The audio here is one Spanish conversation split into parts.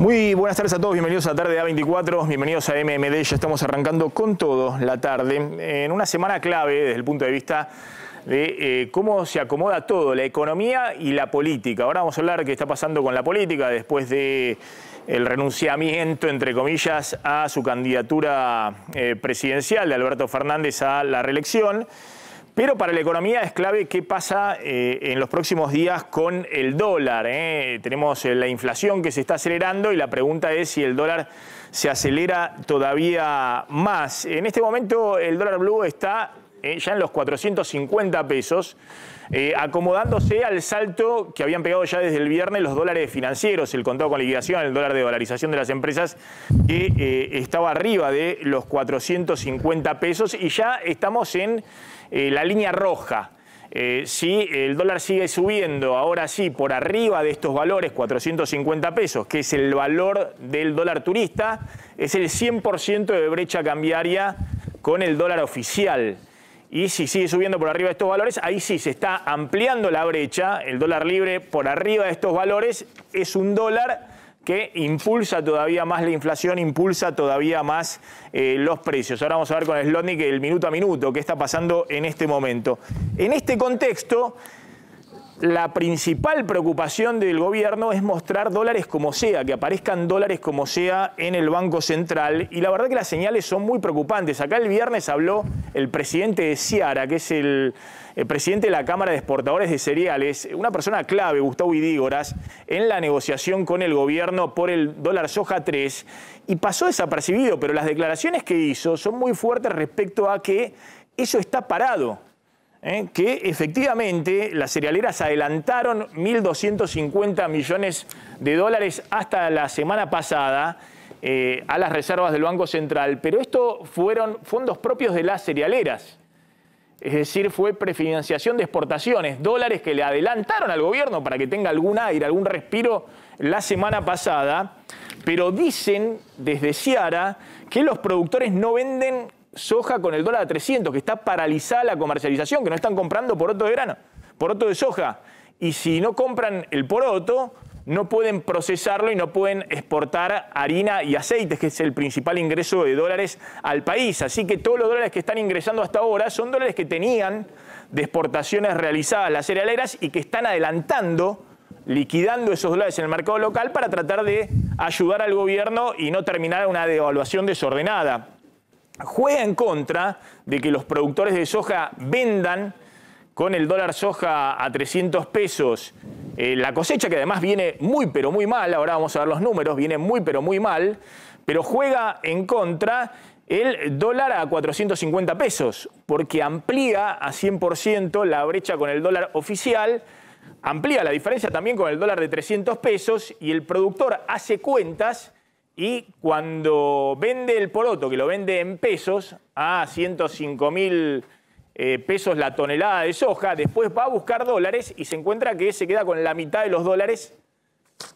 Muy buenas tardes a todos, bienvenidos a Tarde A24, bienvenidos a MMD, ya estamos arrancando con todo la tarde, en una semana clave desde el punto de vista de eh, cómo se acomoda todo, la economía y la política. Ahora vamos a hablar qué está pasando con la política después de el renunciamiento, entre comillas, a su candidatura eh, presidencial de Alberto Fernández a la reelección. Pero para la economía es clave qué pasa eh, en los próximos días con el dólar. Eh. Tenemos eh, la inflación que se está acelerando y la pregunta es si el dólar se acelera todavía más. En este momento el dólar blue está ya en los 450 pesos, acomodándose al salto que habían pegado ya desde el viernes los dólares financieros, el contado con liquidación, el dólar de dolarización de las empresas, que estaba arriba de los 450 pesos y ya estamos en eh, la línea roja. Eh, si el dólar sigue subiendo, ahora sí, por arriba de estos valores, 450 pesos, que es el valor del dólar turista, es el 100% de brecha cambiaria con el dólar oficial. Y si sigue subiendo por arriba de estos valores, ahí sí se está ampliando la brecha. El dólar libre por arriba de estos valores es un dólar que impulsa todavía más la inflación, impulsa todavía más eh, los precios. Ahora vamos a ver con Slotnik el minuto a minuto, qué está pasando en este momento. En este contexto, la principal preocupación del gobierno es mostrar dólares como sea, que aparezcan dólares como sea en el Banco Central. Y la verdad que las señales son muy preocupantes. Acá el viernes habló el presidente de Ciara, que es el el presidente de la Cámara de Exportadores de Cereales, una persona clave, Gustavo Idígoras, en la negociación con el gobierno por el dólar soja 3 y pasó desapercibido, pero las declaraciones que hizo son muy fuertes respecto a que eso está parado, ¿eh? que efectivamente las cerealeras adelantaron 1.250 millones de dólares hasta la semana pasada eh, a las reservas del Banco Central, pero esto fueron fondos propios de las cerealeras es decir, fue prefinanciación de exportaciones, dólares que le adelantaron al gobierno para que tenga algún aire, algún respiro la semana pasada, pero dicen desde Ciara que los productores no venden soja con el dólar a 300, que está paralizada la comercialización, que no están comprando poroto de grano, otro de soja, y si no compran el poroto, no pueden procesarlo y no pueden exportar harina y aceites, que es el principal ingreso de dólares al país. Así que todos los dólares que están ingresando hasta ahora son dólares que tenían de exportaciones realizadas las cerealeras y que están adelantando, liquidando esos dólares en el mercado local para tratar de ayudar al gobierno y no terminar una devaluación desordenada. Juega en contra de que los productores de soja vendan con el dólar soja a 300 pesos eh, la cosecha que además viene muy pero muy mal, ahora vamos a ver los números, viene muy pero muy mal, pero juega en contra el dólar a 450 pesos, porque amplía a 100% la brecha con el dólar oficial, amplía la diferencia también con el dólar de 300 pesos y el productor hace cuentas y cuando vende el poroto, que lo vende en pesos, a 105 mil pesos, eh, pesos la tonelada de soja, después va a buscar dólares y se encuentra que se queda con la mitad de los dólares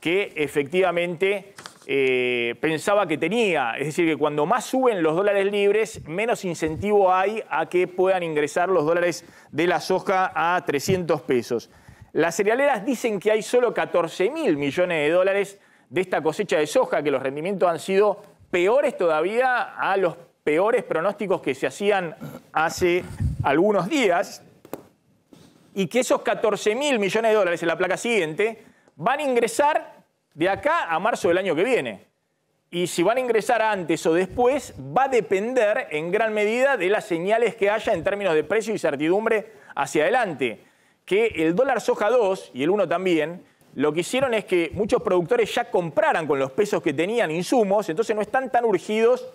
que efectivamente eh, pensaba que tenía. Es decir, que cuando más suben los dólares libres, menos incentivo hay a que puedan ingresar los dólares de la soja a 300 pesos. Las cerealeras dicen que hay solo 14 mil millones de dólares de esta cosecha de soja, que los rendimientos han sido peores todavía a los peores pronósticos que se hacían hace algunos días, y que esos 14 mil millones de dólares en la placa siguiente van a ingresar de acá a marzo del año que viene. Y si van a ingresar antes o después va a depender en gran medida de las señales que haya en términos de precio y certidumbre hacia adelante. Que el dólar soja 2 y el 1 también, lo que hicieron es que muchos productores ya compraran con los pesos que tenían insumos, entonces no están tan urgidos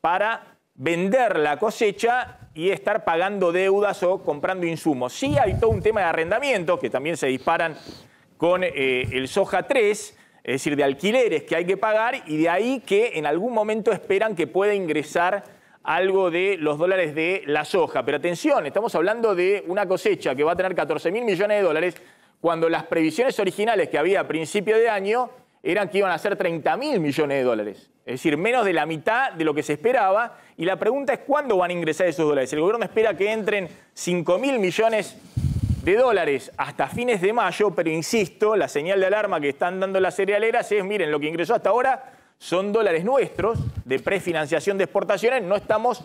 para vender la cosecha y estar pagando deudas o comprando insumos. Sí hay todo un tema de arrendamiento que también se disparan con eh, el soja 3, es decir, de alquileres que hay que pagar y de ahí que en algún momento esperan que pueda ingresar algo de los dólares de la soja. Pero atención, estamos hablando de una cosecha que va a tener 14 mil millones de dólares cuando las previsiones originales que había a principio de año eran que iban a ser 30 mil millones de dólares. Es decir, menos de la mitad de lo que se esperaba y la pregunta es cuándo van a ingresar esos dólares. El gobierno espera que entren 5.000 mil millones de dólares hasta fines de mayo, pero insisto, la señal de alarma que están dando las cerealeras es, miren, lo que ingresó hasta ahora son dólares nuestros de prefinanciación de exportaciones, no estamos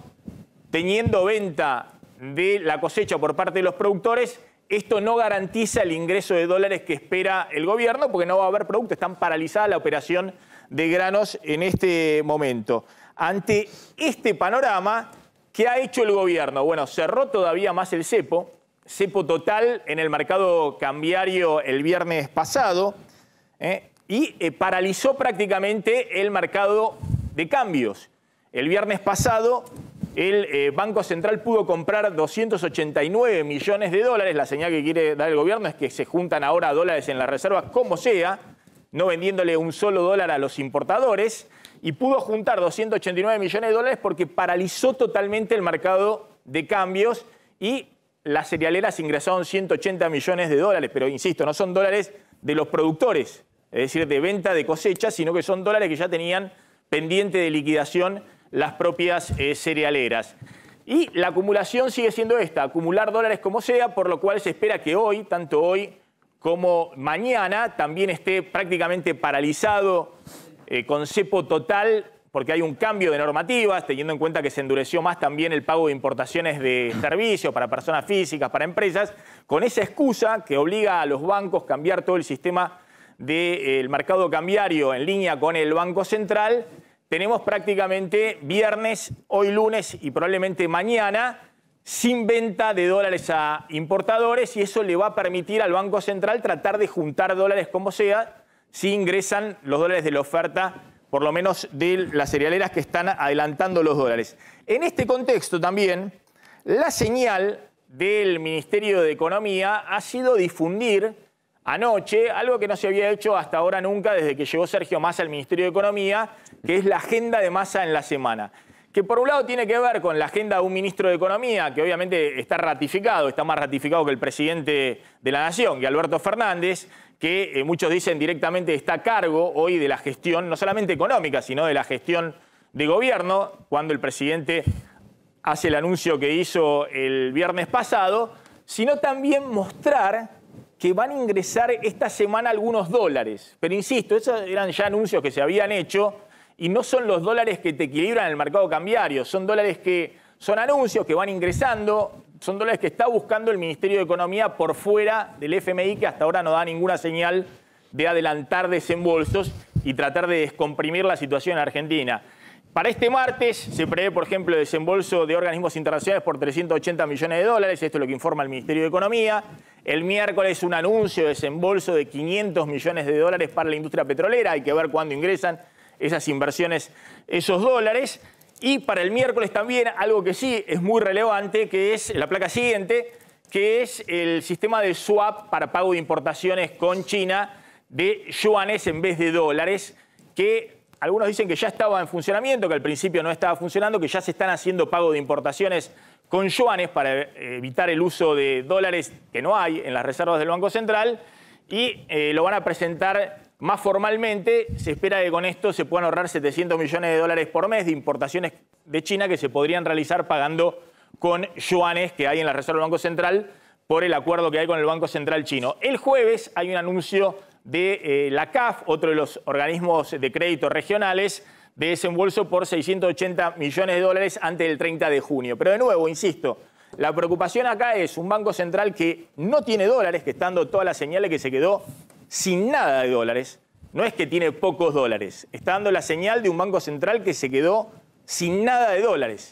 teniendo venta de la cosecha por parte de los productores, esto no garantiza el ingreso de dólares que espera el gobierno porque no va a haber producto, están paralizada la operación de granos en este momento ante este panorama que ha hecho el gobierno. Bueno, cerró todavía más el cepo, cepo total en el mercado cambiario el viernes pasado ¿eh? y eh, paralizó prácticamente el mercado de cambios. El viernes pasado el eh, Banco Central pudo comprar 289 millones de dólares. La señal que quiere dar el gobierno es que se juntan ahora dólares en las reservas como sea, no vendiéndole un solo dólar a los importadores y pudo juntar 289 millones de dólares porque paralizó totalmente el mercado de cambios y las cerealeras ingresaron 180 millones de dólares, pero insisto, no son dólares de los productores, es decir, de venta de cosecha, sino que son dólares que ya tenían pendiente de liquidación las propias eh, cerealeras. Y la acumulación sigue siendo esta, acumular dólares como sea, por lo cual se espera que hoy, tanto hoy como mañana, también esté prácticamente paralizado eh, con cepo total porque hay un cambio de normativas, teniendo en cuenta que se endureció más también el pago de importaciones de servicios para personas físicas, para empresas, con esa excusa que obliga a los bancos a cambiar todo el sistema del mercado cambiario en línea con el Banco Central, tenemos prácticamente viernes, hoy lunes y probablemente mañana sin venta de dólares a importadores y eso le va a permitir al Banco Central tratar de juntar dólares como sea si ingresan los dólares de la oferta, por lo menos de las cerealeras que están adelantando los dólares. En este contexto también, la señal del Ministerio de Economía ha sido difundir anoche algo que no se había hecho hasta ahora nunca desde que llegó Sergio Massa al Ministerio de Economía, que es la agenda de Massa en la semana que por un lado tiene que ver con la agenda de un ministro de Economía, que obviamente está ratificado, está más ratificado que el presidente de la Nación, que Alberto Fernández, que eh, muchos dicen directamente está a cargo hoy de la gestión, no solamente económica, sino de la gestión de gobierno, cuando el presidente hace el anuncio que hizo el viernes pasado, sino también mostrar que van a ingresar esta semana algunos dólares. Pero insisto, esos eran ya anuncios que se habían hecho y no son los dólares que te equilibran el mercado cambiario, son dólares que son anuncios que van ingresando son dólares que está buscando el Ministerio de Economía por fuera del FMI, que hasta ahora no da ninguna señal de adelantar desembolsos y tratar de descomprimir la situación en Argentina. Para este martes se prevé, por ejemplo, el desembolso de organismos internacionales por 380 millones de dólares, esto es lo que informa el Ministerio de Economía. El miércoles un anuncio de desembolso de 500 millones de dólares para la industria petrolera, hay que ver cuándo ingresan esas inversiones, esos dólares. Y para el miércoles también algo que sí es muy relevante, que es la placa siguiente, que es el sistema de swap para pago de importaciones con China de yuanes en vez de dólares, que algunos dicen que ya estaba en funcionamiento, que al principio no estaba funcionando, que ya se están haciendo pago de importaciones con yuanes para evitar el uso de dólares que no hay en las reservas del Banco Central y eh, lo van a presentar más formalmente, se espera que con esto se puedan ahorrar 700 millones de dólares por mes de importaciones de China que se podrían realizar pagando con yuanes que hay en la Reserva del Banco Central por el acuerdo que hay con el Banco Central chino. El jueves hay un anuncio de eh, la CAF, otro de los organismos de crédito regionales, de desembolso por 680 millones de dólares antes del 30 de junio. Pero de nuevo, insisto, la preocupación acá es un Banco Central que no tiene dólares, que estando todas las señales que se quedó sin nada de dólares, no es que tiene pocos dólares, está dando la señal de un banco central que se quedó sin nada de dólares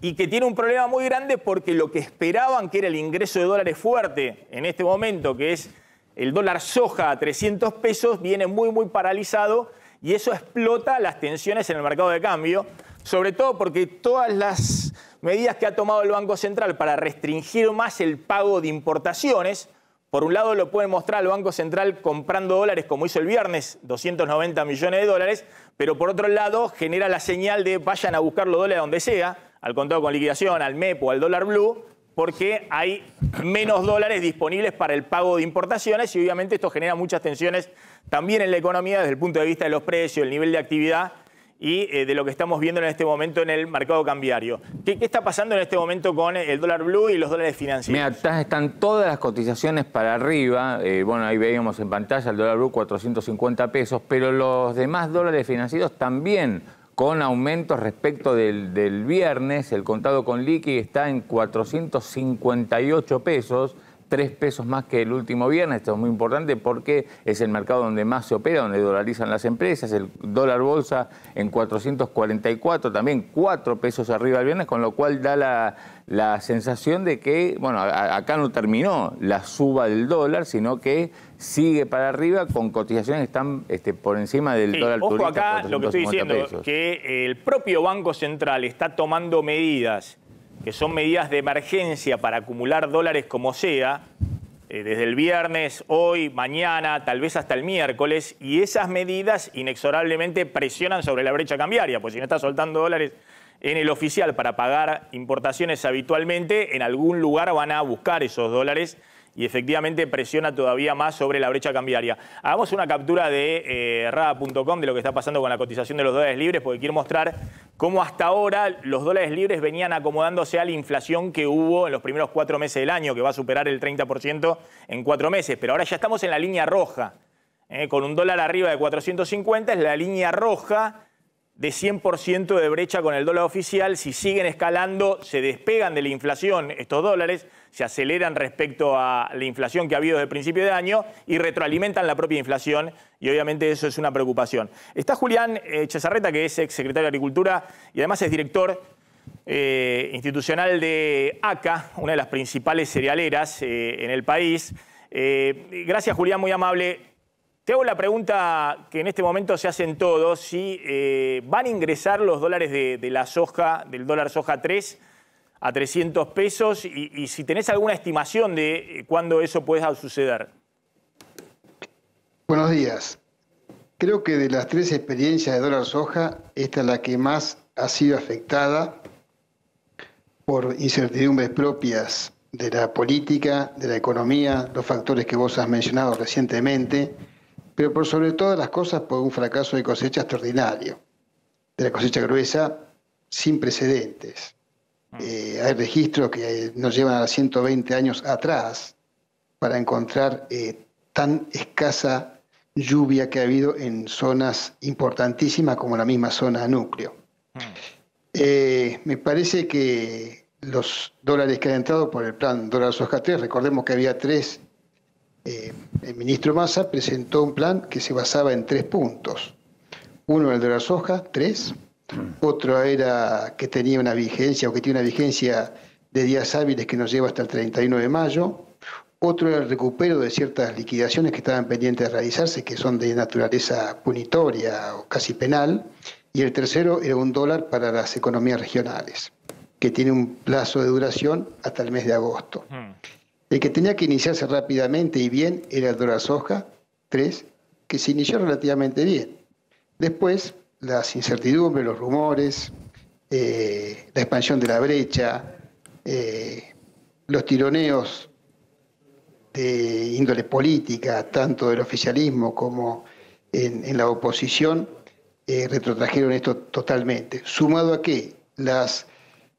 y que tiene un problema muy grande porque lo que esperaban que era el ingreso de dólares fuerte en este momento, que es el dólar soja a 300 pesos, viene muy, muy paralizado y eso explota las tensiones en el mercado de cambio, sobre todo porque todas las medidas que ha tomado el Banco Central para restringir más el pago de importaciones, por un lado lo puede mostrar el Banco Central comprando dólares como hizo el viernes, 290 millones de dólares, pero por otro lado genera la señal de vayan a buscar los dólares donde sea, al contado con liquidación, al MEP o al dólar blue, porque hay menos dólares disponibles para el pago de importaciones y obviamente esto genera muchas tensiones también en la economía desde el punto de vista de los precios, el nivel de actividad y eh, de lo que estamos viendo en este momento en el mercado cambiario. ¿Qué, está pasando en este momento con el dólar blue y los dólares financieros? Mira, están todas las cotizaciones para arriba. Eh, bueno, ahí veíamos en pantalla el dólar blue 450 pesos, pero los demás dólares financieros también con aumentos respecto del, del viernes. El contado con liqui está en 458 pesos tres pesos más que el último viernes. Esto es muy importante porque es el mercado donde más se opera, donde dolarizan las empresas. El dólar bolsa en 444, también cuatro pesos arriba el viernes, con lo cual da la, sensación de que, bueno, acá no terminó la suba del dólar, sino que sigue para arriba con cotizaciones que están este, por encima del dólar dólar ojo acá lo que estoy diciendo, que el propio Banco Central está tomando medidas que son medidas de emergencia para acumular dólares como sea, eh, desde el viernes, hoy, mañana, tal vez hasta el miércoles, y esas medidas inexorablemente presionan sobre la brecha cambiaria, pues si no está soltando dólares en el oficial para pagar importaciones habitualmente, en algún lugar van a buscar esos dólares y efectivamente presiona todavía más sobre la brecha cambiaria. Hagamos una captura de eh, rada.com de lo que está pasando con la cotización de los dólares libres porque quiero mostrar cómo hasta ahora los dólares libres venían acomodándose a la inflación que hubo en los primeros cuatro meses del año, que va a superar el 30% en cuatro meses. Pero ahora ya estamos en la línea roja. ¿eh? con un dólar arriba de 450 es la línea roja de 100% de brecha con el dólar oficial. Si siguen escalando, se despegan de la inflación estos dólares se aceleran respecto a la inflación que ha habido desde el principio de año y retroalimentan la propia inflación y obviamente eso es una preocupación. Está Julián eh, Chazarreta, que es ex secretario de Agricultura y además es director eh, institucional de ACA, una de las principales cerealeras eh, en el país. gracias Julián, muy amable. Te hago la pregunta que en este momento se hacen todos, si van a ingresar los dólares de, de la soja, del dólar soja 3 a 300 pesos y, si tenés alguna estimación de eh, cuándo eso puede suceder. Buenos días. Creo que de las tres experiencias de dólar soja, esta es la que más ha sido afectada por incertidumbres propias de la política, de la economía, los factores que vos has mencionado recientemente, pero por sobre todas las cosas por un fracaso de cosecha extraordinario, de la cosecha gruesa sin precedentes. Mm. Eh, hay registros que eh, nos llevan a 120 años atrás para encontrar eh, tan escasa lluvia que ha habido en zonas importantísimas como la misma zona núcleo. Mm. me parece que los dólares que han entrado por el plan dólar soja 3, recordemos que había tres, el ministro Massa presentó un plan que se basaba en tres puntos. Uno, el dólar soja, tres, otro era que tenía una vigencia o que tiene una vigencia de días hábiles que nos lleva hasta el 31 de mayo, otro era el recupero de ciertas liquidaciones que estaban pendientes de realizarse, que son de naturaleza punitoria o casi penal, y el tercero era un dólar para las economías regionales, que tiene un plazo de duración hasta el mes de agosto. El que tenía que iniciarse rápidamente y bien era el dólar soja 3, que se inició relativamente bien. Después, las incertidumbres, los rumores, eh, la expansión de la brecha, eh, los tironeos de índole política, tanto del oficialismo como en, la oposición, eh, retrotrajeron esto totalmente. Sumado a que las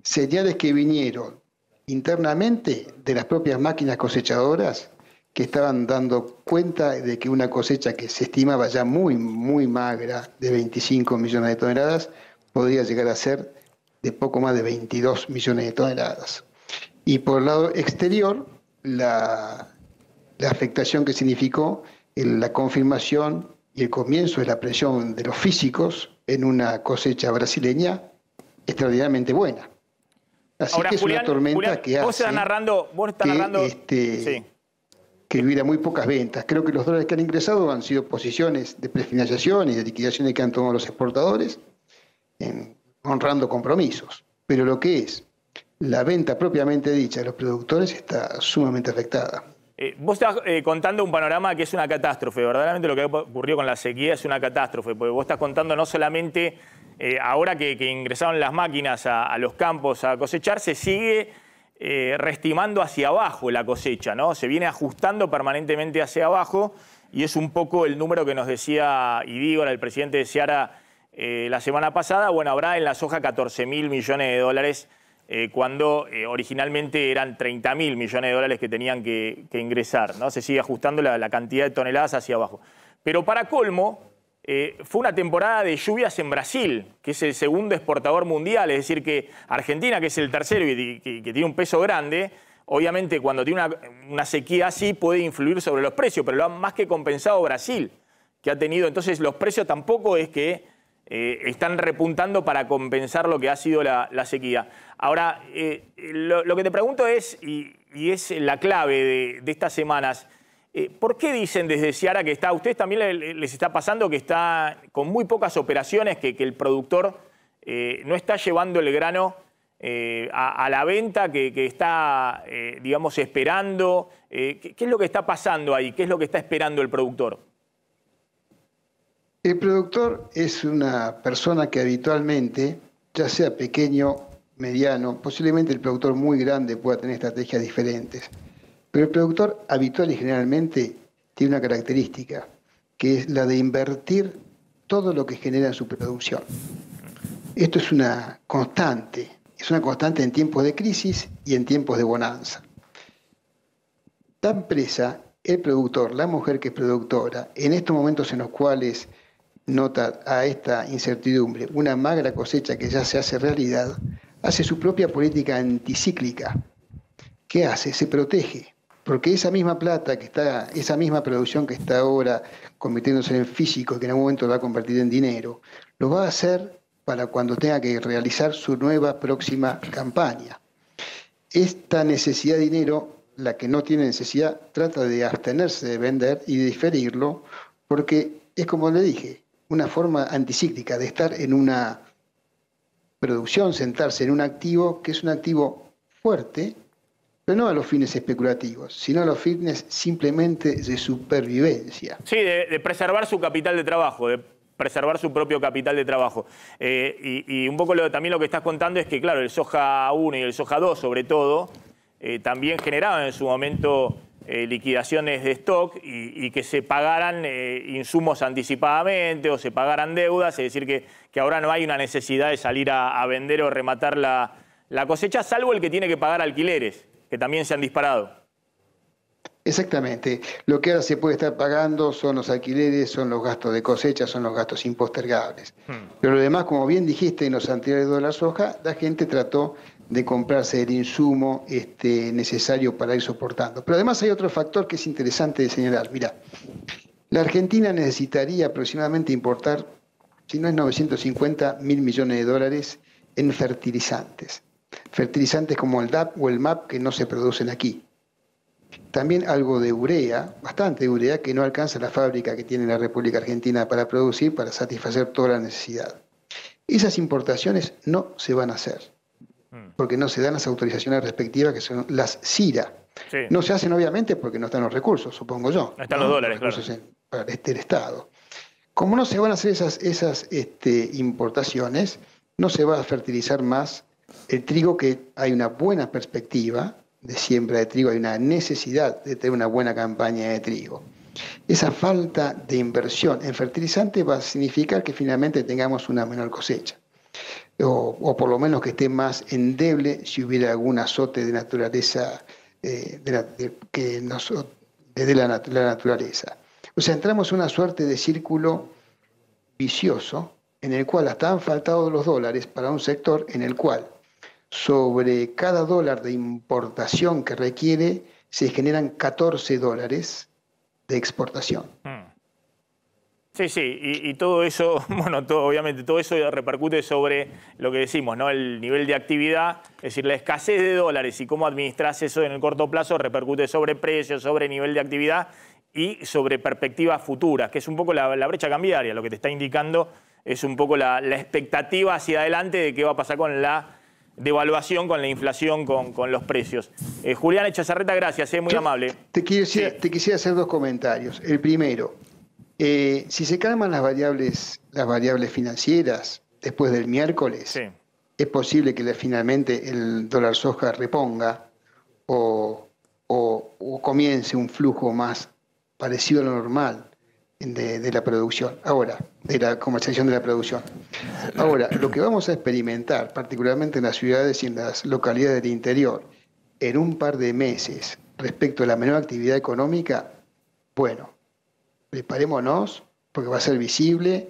señales que vinieron internamente de las propias máquinas cosechadoras que estaban dando cuenta de que una cosecha que se estimaba ya muy, muy magra, de 25 millones de toneladas, podría llegar a ser de poco más de 22 millones de toneladas. Y por el lado exterior, la, afectación que significó la confirmación y el comienzo de la presión de los físicos en una cosecha brasileña extraordinariamente buena. Así que es una tormenta que hace. Vos estás narrando, este, que hubiera muy pocas ventas. Creo que los dólares que han ingresado han sido posiciones de prefinanciación y de liquidaciones que han tomado los exportadores, honrando compromisos. Pero lo que es la venta propiamente dicha de los productores está sumamente afectada. Eh, vos estás eh, contando un panorama que es una catástrofe. Verdaderamente lo que ocurrió con la sequía es una catástrofe, porque vos estás contando no solamente eh, ahora que, ingresaron las máquinas a, a los campos a cosechar, se sigue eh, reestimando hacia abajo la cosecha, ¿no? Se viene ajustando permanentemente hacia abajo y es un poco el número que nos decía y Idígora, el presidente de Seara, eh, la semana pasada. Bueno, habrá en la soja 14 mil millones de dólares eh, cuando eh, originalmente eran 30 mil millones de dólares que tenían que, ingresar. ¿no? Se sigue ajustando la, la, cantidad de toneladas hacia abajo. Pero para colmo, eh, fue una temporada de lluvias en Brasil, que es el segundo exportador mundial, es decir, que Argentina, que es el tercero y que, tiene un peso grande, obviamente cuando tiene una, sequía así puede influir sobre los precios, pero lo ha más que compensado Brasil, que ha tenido, entonces los precios tampoco es que eh, están repuntando para compensar lo que ha sido la, sequía. Ahora, eh, lo, que te pregunto es, y, es la clave de estas semanas, eh, ¿Por qué dicen desde Ciara que está, ustedes también les está pasando que está con muy pocas operaciones, que, el productor eh, no está llevando el grano eh, a, la venta que, está, digamos, esperando? ¿qué, es lo que está pasando ahí? ¿Qué es lo que está esperando el productor? El productor es una persona que habitualmente, ya sea pequeño, mediano, posiblemente el productor muy grande pueda tener estrategias diferentes. Pero el productor habitual y generalmente tiene una característica, que es la de invertir todo lo que genera en su producción. Esto es una constante, es una constante en tiempos de crisis y en tiempos de bonanza. Tan presa el productor, la mujer que es productora, en estos momentos en los cuales nota a esta incertidumbre una magra cosecha que ya se hace realidad, hace su propia política anticíclica. ¿Qué hace? Se protege porque esa misma plata que está, esa misma producción que está ahora convirtiéndose en físico, que en algún momento va a convertir en dinero, lo va a hacer para cuando tenga que realizar su nueva próxima campaña. Esta necesidad de dinero, la que no tiene necesidad, trata de abstenerse de vender y de diferirlo, porque es como le dije, una forma anticíclica de estar en una producción, sentarse en un activo que es un activo fuerte, pero no a los fines especulativos, sino a los fines simplemente de supervivencia. Sí, de, preservar su capital de trabajo, de preservar su propio capital de trabajo. Eh, y, un poco también lo que estás contando es que, claro, el soja 1 y el soja 2 sobre todo, eh, también generaban en su momento eh, liquidaciones de stock y, que se pagaran insumos anticipadamente o se pagaran deudas, es decir, que, ahora no hay una necesidad de salir a, vender o rematar la, la, cosecha, salvo el que tiene que pagar alquileres que también se han disparado. Exactamente. Lo que ahora se puede estar pagando son los alquileres, son los gastos de cosecha, son los gastos impostergables. Hmm. Pero lo demás, como bien dijiste en los anteriores de la soja, la gente trató de comprarse el insumo este, necesario para ir soportando. Pero además hay otro factor que es interesante de señalar. Mira, la Argentina necesitaría aproximadamente importar, si no es 950, mil millones de dólares en fertilizantes fertilizantes como el DAP o el MAP que no se producen aquí. También algo de urea, bastante urea, que no alcanza la fábrica que tiene la República Argentina para producir, para satisfacer toda la necesidad. Esas importaciones no se van a hacer, mm. porque no se dan las autorizaciones respectivas, que son las CIRA. No se hacen obviamente porque no están los recursos, supongo yo. No están los dólares, claro. para este, Estado. Como no se van a hacer esas, esas este, importaciones, no se va a fertilizar más el trigo que hay una buena perspectiva de siembra de trigo, hay una necesidad de tener una buena campaña de trigo. Esa falta de inversión en fertilizante va a significar que finalmente tengamos una menor cosecha, o, por lo menos que esté más endeble si hubiera algún azote de naturaleza eh, de la, la naturaleza. O sea, entramos en una suerte de círculo vicioso en el cual hasta han faltado los dólares para un sector en el cual sobre cada dólar de importación que requiere, se generan 14 dólares de exportación. Hmm. Sí, sí, y, todo eso, bueno, obviamente todo eso repercute sobre lo que decimos, ¿no? El nivel de actividad, es decir, la escasez de dólares y cómo administras eso en el corto plazo repercute sobre precios, sobre nivel de actividad y sobre perspectivas futuras, que es un poco la, brecha cambiaria, lo que te está indicando es un poco la expectativa hacia adelante de qué va a pasar con la devaluación con la inflación, con, los precios. Eh, Julián Echazarreta, gracias, es eh, muy amable. Te quisiera, hacer dos comentarios. El primero, eh, si se calman las variables, las variables financieras después del miércoles, es posible que finalmente el dólar soja reponga o comience un flujo más parecido a lo normal de, la producción, ahora, de la comercialización de la producción. Ahora, lo que vamos a experimentar, particularmente en las ciudades y en las localidades del interior, en un par de meses respecto a la menor actividad económica, bueno, preparémonos porque va a ser visible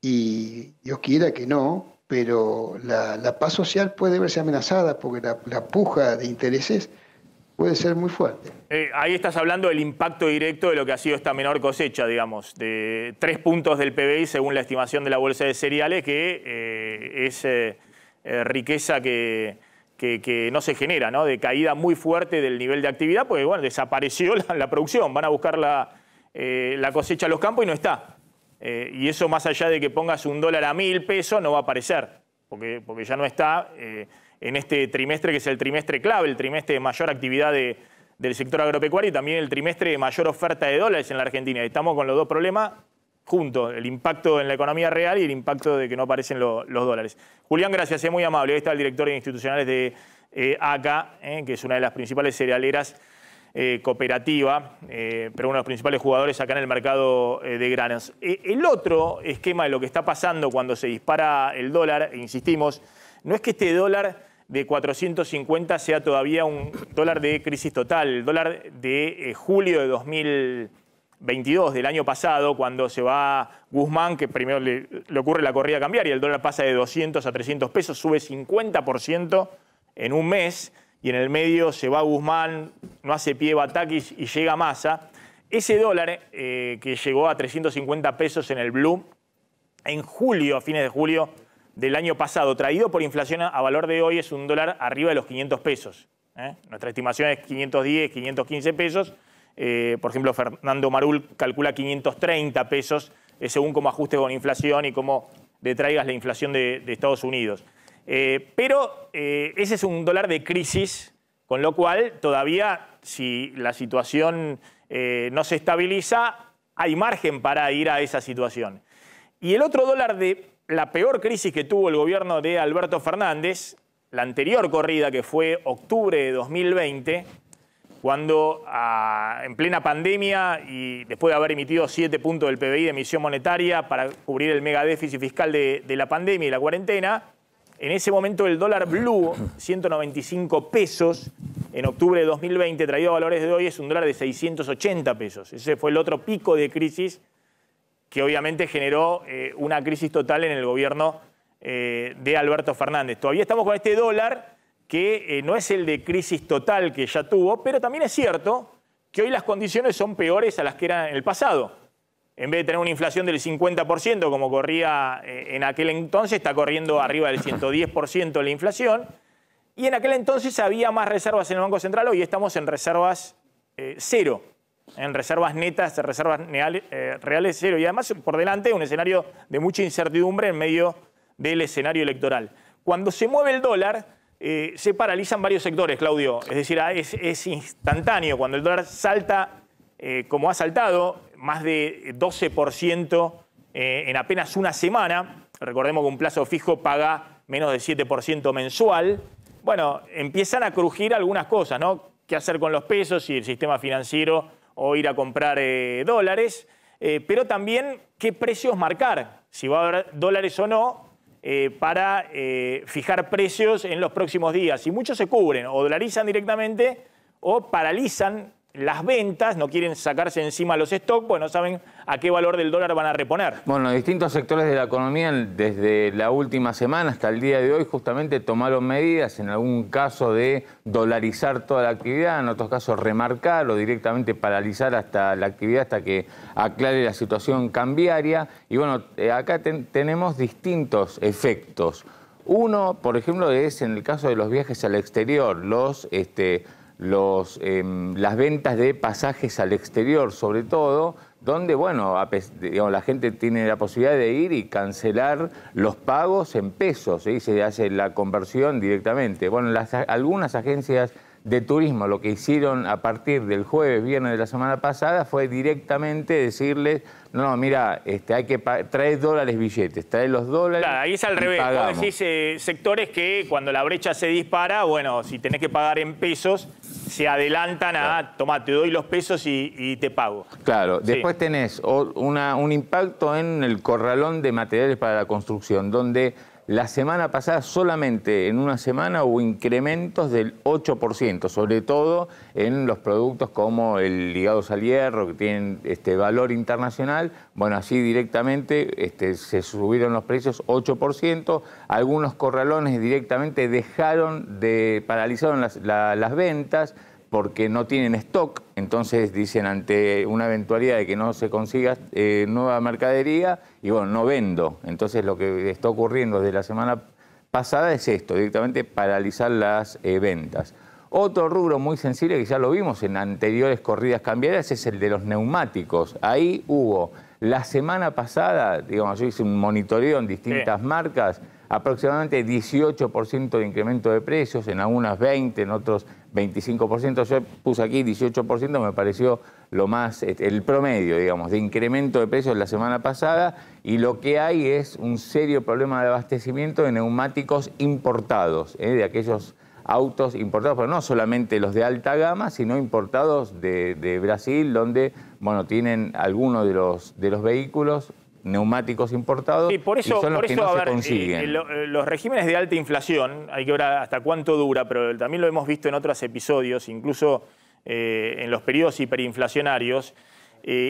y Dios quiera que no, pero la, paz social puede verse amenazada porque la, la puja de intereses puede ser muy fuerte. Eh, ahí estás hablando del impacto directo de lo que ha sido esta menor cosecha, digamos, de tres puntos del PBI según la estimación de la Bolsa de Cereales, que eh, es eh, riqueza que, no se genera, ¿no? De caída muy fuerte del nivel de actividad, porque, bueno, desapareció la, producción, van a buscar la, cosecha a los campos y no está. y eso más allá de que pongas un dólar a mil pesos, no va a aparecer, porque, porque ya no está en este trimestre que es el trimestre clave, el trimestre de mayor actividad del sector agropecuario y también el trimestre de mayor oferta de dólares en la Argentina. Estamos con los dos problemas juntos, el impacto en la economía real y el impacto de que no aparecen los dólares. Julián, gracias, es muy amable. Ahí está el director de institucionales de ACA, eh, eh, que es una de las principales cerealeras eh, cooperativa, pero uno de los principales jugadores acá en el mercado de granos. el otro esquema de lo que está pasando cuando se dispara el dólar, insistimos, no es que este dólar de 450 sea todavía un dólar de crisis total. El dólar de eh, julio de 2022, del año pasado, cuando se va Guzmán, que primero le, ocurre la corrida cambiaria, el dólar pasa de 200 a 300 pesos, sube 50% en un mes, y en el medio se va Guzmán, no hace pie Batakis y llega masa. Ese dólar eh, que llegó a 350 pesos en el Blue, en julio, a fines de julio, del año pasado, traído por inflación a valor de hoy, es un dólar arriba de los 500 pesos. ¿eh? Nuestra estimación es 510, 515 pesos. Eh, por ejemplo, Fernando Marul calcula 530 pesos eh, según cómo ajuste con inflación y cómo detraigas la inflación de Estados Unidos. pero ese es un dólar de crisis, con lo cual todavía si la situación no se estabiliza, hay margen para ir a esa situación. Y el otro dólar de la peor crisis que tuvo el gobierno de Alberto Fernández, la anterior corrida que fue octubre de 2020, cuando ah, en plena pandemia y después de haber emitido 7 puntos del PBI de emisión monetaria para cubrir el mega déficit fiscal de, la pandemia y la cuarentena, en ese momento el dólar blue, 195 pesos, en octubre de 2020, traído a valores de hoy, es un dólar de 680 pesos. Ese fue el otro pico de crisis que obviamente generó eh, una crisis total en el gobierno eh, de Alberto Fernández. Todavía estamos con este dólar que eh, no es el de crisis total que ya tuvo, pero también es cierto que hoy las condiciones son peores a las que eran en el pasado. En vez de tener una inflación del 50% como corría en aquel entonces, está corriendo arriba del 110% la inflación. Y en aquel entonces había más reservas en el Banco Central, hoy estamos en reservas cero en reservas netas, reservas eh, reales, cero. Y además, por delante, un escenario de mucha incertidumbre en medio del escenario electoral. Cuando se mueve el dólar, eh, se paralizan varios sectores, Claudio. Es decir, ah, es, instantáneo. Cuando el dólar salta, eh, como ha saltado, más de 12% en apenas una semana, recordemos que un plazo fijo paga menos de 7% mensual, bueno, empiezan a crujir algunas cosas, ¿no? ¿Qué hacer con los pesos y el sistema financiero o ir a comprar eh, dólares, eh, pero también qué precios marcar, si va a haber dólares o no, eh, para fijar precios en los próximos días. Y muchos se cubren, o dolarizan directamente o paralizan las ventas, no quieren sacarse encima los stocks, bueno no saben a qué valor del dólar van a reponer. Bueno, distintos sectores de la economía desde la última semana hasta el día de hoy justamente tomaron medidas, en algún caso de dolarizar toda la actividad, en otros casos remarcar o directamente paralizar hasta la actividad hasta que aclare la situación cambiaria. Y bueno, eh, acá tenemos distintos efectos. Uno, por ejemplo, es en el caso de los viajes al exterior, los... Este, Em, las ventas de pasajes al exterior, sobre todo, donde bueno, digamos, la gente tiene la posibilidad de ir y cancelar los pagos en pesos, y se hace la conversión directamente. Bueno, algunas agencias de Turismo lo que hicieron a partir del jueves, viernes de la semana pasada, fue directamente decirles, no, no mira, este, hay que traer dólares billetes, trae los dólares. Claro, ahí es al revés. Vos decís eh, sectores que cuando la brecha se dispara, bueno, si tenés que pagar en pesos, se adelantan a, te doy los pesos y, te pago. Claro, después tenés un impacto en el corralón de materiales para la construcción, donde la semana pasada solamente en una semana hubo incrementos del 8%, sobre todo en los productos como el ligado salierro, que tienen este valor internacional. Bueno, así directamente este, se subieron los precios 8%. Algunos corralones directamente dejaron de paralizaron las, las ventas porque no tienen stock, entonces dicen ante una eventualidad de que no se consiga eh, nueva mercadería, y bueno, no vendo. Entonces lo que está ocurriendo desde la semana pasada es esto, directamente paralizar las eh, ventas. Otro rubro muy sensible que ya lo vimos en anteriores corridas cambiarias es el de los neumáticos. Ahí hubo la semana pasada, digamos, yo hice un monitoreo en distintas marcas, aproximadamente 18% de incremento de precios, en algunas 20, en otros 25%, yo puse aquí 18%, me pareció lo más, eh, el promedio, digamos, de incremento de precios la semana pasada y lo que hay es un serio problema de abastecimiento de neumáticos importados, eh, de aquellos autos importados, pero no solamente los de alta gama, sino importados de, Brasil, donde bueno, tienen algunos de los, de los vehículos neumáticos importados y, por eso, los se eh, consiguen. Eh, eh, los regímenes de alta inflación, hay que ver hasta cuánto dura, pero también lo hemos visto en otros episodios, incluso en los periodos hiperinflacionarios,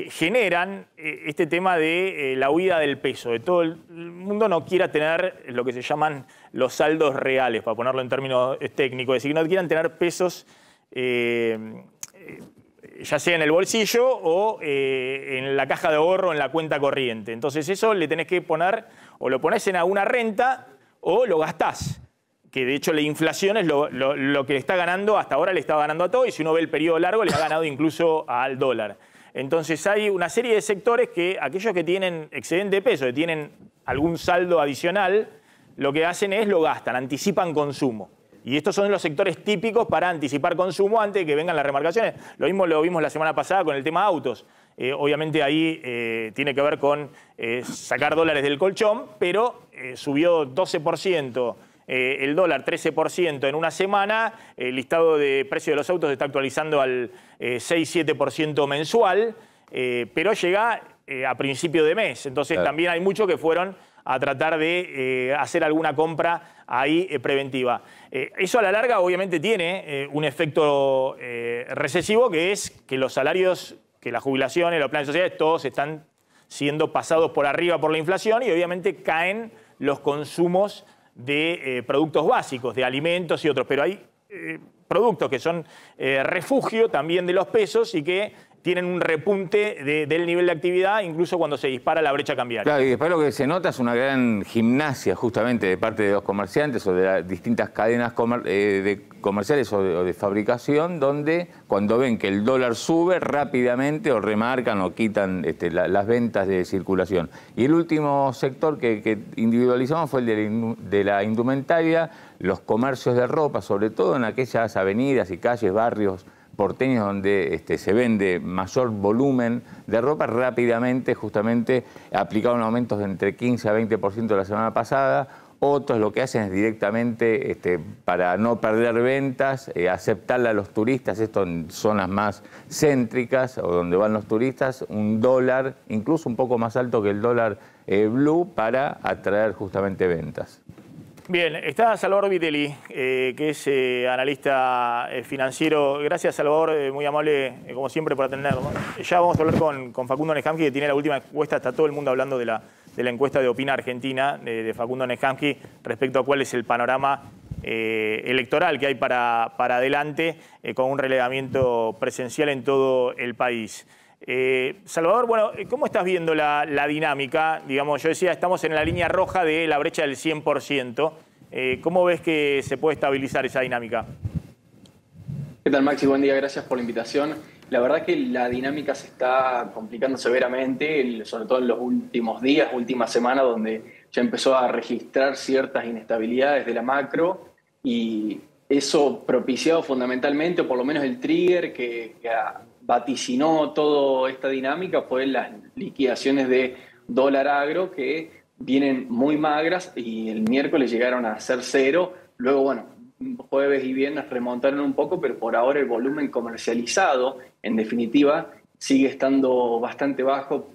generan este tema de la huida del peso, de todo el, mundo no quiera tener lo que se llaman los saldos reales, para ponerlo en términos técnicos, es decir, no quieran tener pesos ya sea en el bolsillo o eh, en la caja de ahorro, en la cuenta corriente. Entonces eso le tenés que poner, o lo ponés en alguna renta o lo gastás, que de hecho la inflación es lo, que está ganando, hasta ahora le está ganando a todo, y si uno ve el periodo largo le ha ganado incluso al dólar. Entonces hay una serie de sectores que aquellos que tienen excedente de peso, que tienen algún saldo adicional, lo que hacen es lo gastan, anticipan consumo. Y estos son los sectores típicos para anticipar consumo antes de que vengan las remarcaciones. Lo mismo lo vimos la semana pasada con el tema autos. Eh, obviamente ahí eh, tiene que ver con eh, sacar dólares del colchón, pero subió 12% el dólar, 13% en una semana. El listado de precios de los autos está actualizando al 6-7% mensual, pero llega a principio de mes. Entonces también hay muchos que fueron a tratar de eh, hacer alguna compra ahí eh, preventiva. Eh, eso a la larga obviamente tiene un efecto recesivo que es que los salarios, que las jubilaciones, los planes sociales, todos están siendo pasados por arriba por la inflación y obviamente caen los consumos de productos básicos, de alimentos y otros. Pero hay productos que son refugio también de los pesos y que tienen un repunte del nivel de actividad, incluso cuando se dispara la brecha cambiaria. Claro, y después lo que se nota es una gran gimnasia justamente de parte de los comerciantes o de las distintas cadenas eh, comerciales o de, fabricación, donde cuando ven que el dólar sube rápidamente o remarcan o quitan este, las ventas de circulación. Y el último sector que, individualizamos fue el de la indumentaria, los comercios de ropa, sobre todo en aquellas avenidas y calles, barrios porteños donde este, se vende mayor volumen de ropa rápidamente, justamente aplicaron aumentos de entre 15 a 20% la semana pasada. Otros lo que hacen es directamente, este, para no perder ventas, eh, aceptarle a los turistas, esto en zonas más céntricas o donde van los turistas, un dólar, incluso un poco más alto que el dólar eh, blue, para atraer justamente ventas. Bien, está Salvador Vitelli, eh, que es eh, analista eh, financiero. Gracias, Salvador, muy amable, como siempre, por atendernos. Ya vamos a hablar con, Facundo Nejamki, que tiene la última encuesta. Está todo el mundo hablando de la, encuesta de Opina Argentina, de, Facundo Nejamki, respecto a cuál es el panorama electoral que hay para, para adelante, con un relevamiento presencial en todo el país. Eh, Salvador, bueno, eh, ¿cómo estás viendo la, dinámica? Digamos, yo decía, estamos en la línea roja de la brecha del 100%. Eh, ¿Cómo ves que se puede estabilizar esa dinámica? ¿Qué tal, Maxi? Buen día, gracias por la invitación. La verdad que la dinámica se está complicando severamente, sobre todo en los últimos días, últimas semanas, donde ya empezó a registrar ciertas inestabilidades de la macro y eso propiciado fundamentalmente, o por lo menos el trigger que, ha vaticinó toda esta dinámica fue las liquidaciones de dólar agro que vienen muy magras y el miércoles llegaron a ser cero. Luego, bueno, jueves y viernes remontaron un poco, pero por ahora el volumen comercializado, en definitiva, sigue estando bastante bajo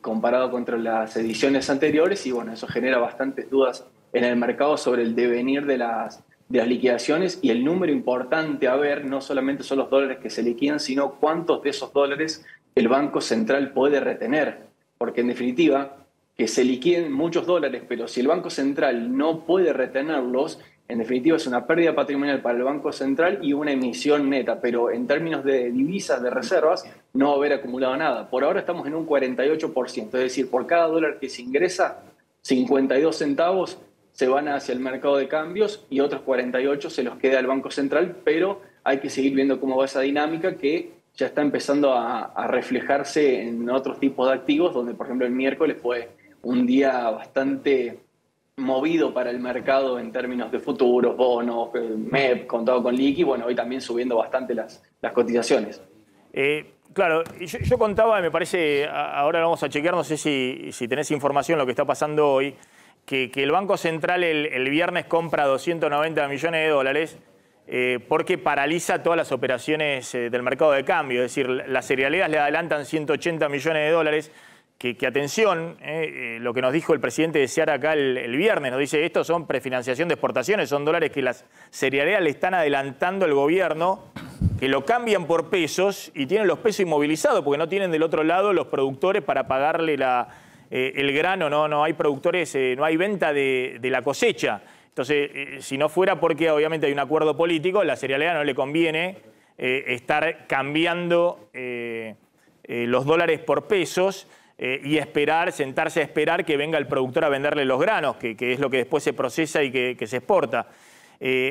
comparado contra las ediciones anteriores y bueno, eso genera bastantes dudas en el mercado sobre el devenir de las de las liquidaciones y el número importante a ver no solamente son los dólares que se liquidan, sino cuántos de esos dólares el Banco Central puede retener. Porque en definitiva, que se liquiden muchos dólares, pero si el Banco Central no puede retenerlos, en definitiva es una pérdida patrimonial para el Banco Central y una emisión neta, pero en términos de divisas, de reservas, no va a haber acumulado nada. Por ahora estamos en un 48%, es decir, por cada dólar que se ingresa, 52 centavos se van hacia el mercado de cambios y otros 48 se los queda al Banco Central, pero hay que seguir viendo cómo va esa dinámica que ya está empezando a, reflejarse en otros tipos de activos, donde por ejemplo el miércoles fue un día bastante movido para el mercado en términos de futuros, bonos, eh, MEP, contado con liqui, bueno, hoy también subiendo bastante las, cotizaciones. Eh, claro, yo, yo, contaba, me parece, ahora vamos a chequear, no sé si, si tenés información lo que está pasando hoy que, el Banco Central el, viernes compra 290 millones de dólares eh, porque paraliza todas las operaciones eh, del mercado de cambio. Es decir, las cerealeras le adelantan 180 millones de dólares. Que, atención, eh, lo que nos dijo el presidente de Seara acá el, viernes, nos dice, esto son prefinanciación de exportaciones, son dólares que las cerealeras le están adelantando al gobierno que lo cambian por pesos y tienen los pesos inmovilizados porque no tienen del otro lado los productores para pagarle la, eh, el grano, no, no hay productores, eh, no hay venta de, la cosecha. Entonces, eh, si no fuera porque obviamente hay un acuerdo político, la cerealera no le conviene estar cambiando los dólares por pesos y esperar, sentarse a esperar que venga el productor a venderle los granos, que, es lo que después se procesa y que, se exporta.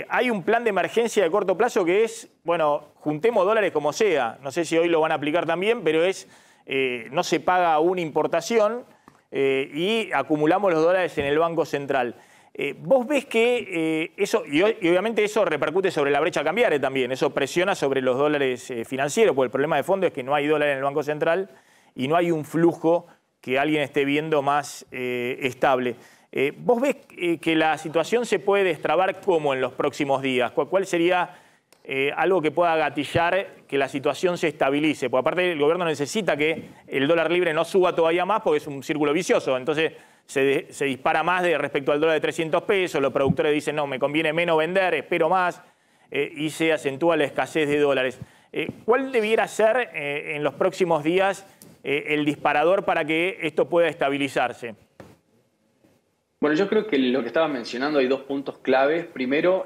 hay un plan de emergencia de corto plazo que es, bueno, juntemos dólares como sea. No sé si hoy lo van a aplicar también, pero es, no se paga una importación, eh, y acumulamos los dólares en el Banco Central. Eh, ¿Vos ves que eh, eso, y, obviamente eso repercute sobre la brecha cambiaria también, eso presiona sobre los dólares financieros, porque el problema de fondo es que no hay dólar en el Banco Central y no hay un flujo que alguien esté viendo más estable. ¿Vos ves que la situación se puede destrabar cómo en los próximos días? ¿Cuál sería eh, algo que pueda gatillar que la situación se estabilice. Porque aparte el gobierno necesita que el dólar libre no suba todavía más porque es un círculo vicioso. Entonces se, dispara más respecto al dólar de 300 pesos, los productores dicen, no, me conviene menos vender, espero más, eh, y se acentúa la escasez de dólares. Eh, ¿Cuál debiera ser en los próximos días el disparador para que esto pueda estabilizarse? Bueno, yo creo que lo que estaba mencionando hay dos puntos claves. Primero,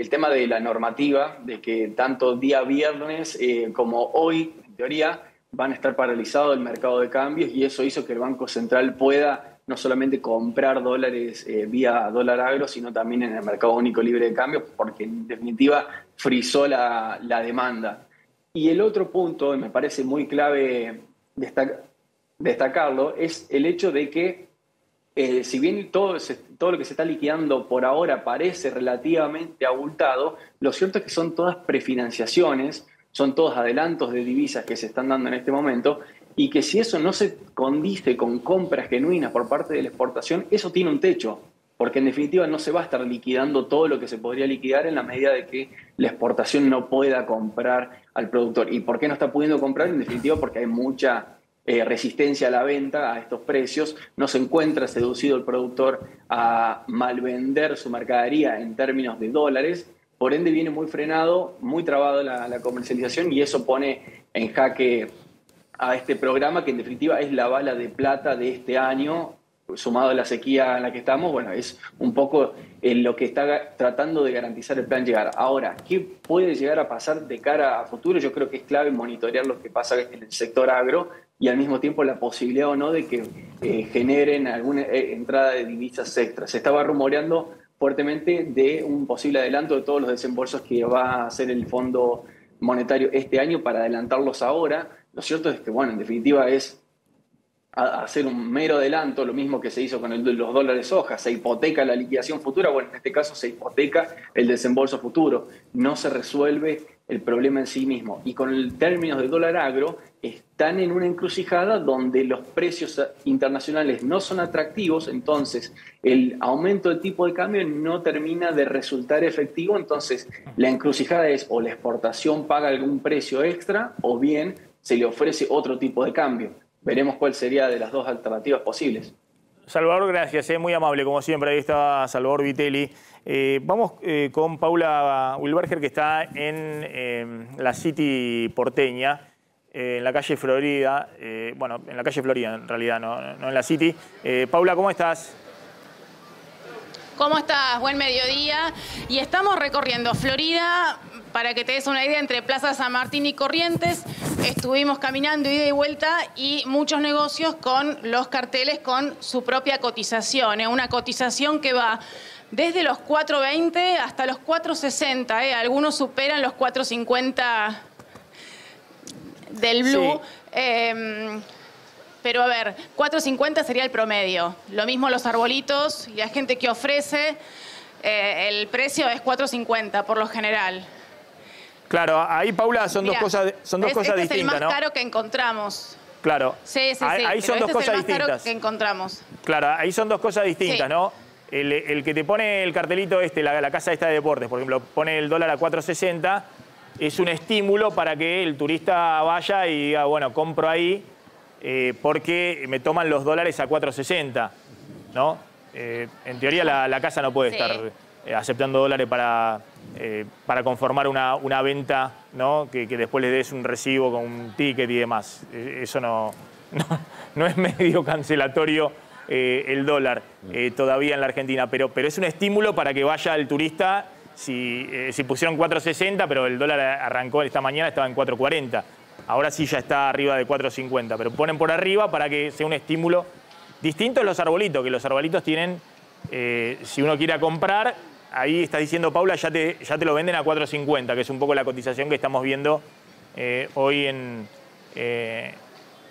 el tema de la normativa, de que tanto día viernes eh, como hoy, en teoría, van a estar paralizados el mercado de cambios y eso hizo que el Banco Central pueda no solamente comprar dólares eh, vía dólar agro, sino también en el mercado único libre de cambios, porque en definitiva frizó la, demanda. Y el otro punto, y me parece muy clave destacarlo, es el hecho de que eh, si bien todo, todo lo que se está liquidando por ahora parece relativamente abultado, lo cierto es que son todas prefinanciaciones, son todos adelantos de divisas que se están dando en este momento y que si eso no se condice con compras genuinas por parte de la exportación, eso tiene un techo, porque en definitiva no se va a estar liquidando todo lo que se podría liquidar en la medida de que la exportación no pueda comprar al productor. ¿Y por qué no está pudiendo comprar? En definitiva porque hay mucha eh, resistencia a la venta a estos precios, no se encuentra seducido el productor a malvender su mercadería en términos de dólares, por ende viene muy frenado, muy trabado la, comercialización y eso pone en jaque a este programa que en definitiva es la bala de plata de este año sumado a la sequía en la que estamos, bueno, es un poco en lo que está tratando de garantizar el plan llegar. Ahora, ¿qué puede llegar a pasar de cara a futuro? Yo creo que es clave monitorear lo que pasa en el sector agro, y al mismo tiempo la posibilidad o no de que eh, generen alguna eh, entrada de divisas extras. Se estaba rumoreando fuertemente de un posible adelanto de todos los desembolsos que va a hacer el Fondo Monetario este año para adelantarlos ahora. Lo cierto es que, bueno, en definitiva es hacer un mero adelanto, lo mismo que se hizo con el, los dólares hoja, se hipoteca la liquidación futura, bueno, en este caso se hipoteca el desembolso futuro, no se resuelve el problema en sí mismo. Y con el término de dólar agro, están en una encrucijada donde los precios internacionales no son atractivos, entonces el aumento del tipo de cambio no termina de resultar efectivo, entonces la encrucijada es o la exportación paga algún precio extra o bien se le ofrece otro tipo de cambio veremos cuál sería de las dos alternativas posibles. Salvador, gracias, es eh, muy amable, como siempre. Ahí está Salvador Vitelli. Eh, vamos eh, con Paula Wilberger, que está en la City porteña, en la calle Florida. bueno, en la calle Florida, en realidad, no en la City. Paula, ¿cómo estás? ¿Cómo estás? Buen mediodía. Y estamos recorriendo Florida para que te des una idea, entre Plaza San Martín y Corrientes estuvimos caminando ida y vuelta y muchos negocios con los carteles con su propia cotización, ¿eh? una cotización que va desde los 4.20 hasta los 4.60, ¿eh? algunos superan los 4.50 del blue. Em, pero a ver, 4.50 sería el promedio. Lo mismo los arbolitos y la gente que ofrece, eh, el precio es 4.50 por lo general. Claro, ahí, Paula, son dos cosas, son dos cosas distintas, este Es el más caro que encontramos. Claro. Sí, sí, sí. Ahí son dos este es el más Caro que encontramos. Claro, ahí son dos cosas distintas, ¿no? El, que te pone el cartelito este, la, la, casa esta de deportes, por ejemplo, pone el dólar a 4.60, es un estímulo para que el turista vaya y diga, bueno, compro ahí eh, porque me toman los dólares a 4.60, ¿no? Eh, en teoría la, casa no puede estar eh, aceptando dólares para, eh, para conformar una, venta, que, después le des un recibo con un ticket y demás. Eh, eso no, no, es medio cancelatorio eh, el dólar mm. todavía en la Argentina, pero, pero es un estímulo para que vaya el turista. Si, si pusieron 4.60, pero el dólar arrancó esta mañana, estaba en 4.40. Ahora sí ya está arriba de 4.50, pero ponen por arriba para que sea un estímulo distinto a los arbolitos, que los arbolitos tienen, si uno quiere comprar, ahí está diciendo Paula, ya te, ya te lo venden a 4.50, que es un poco la cotización que estamos viendo eh, hoy en... Eh,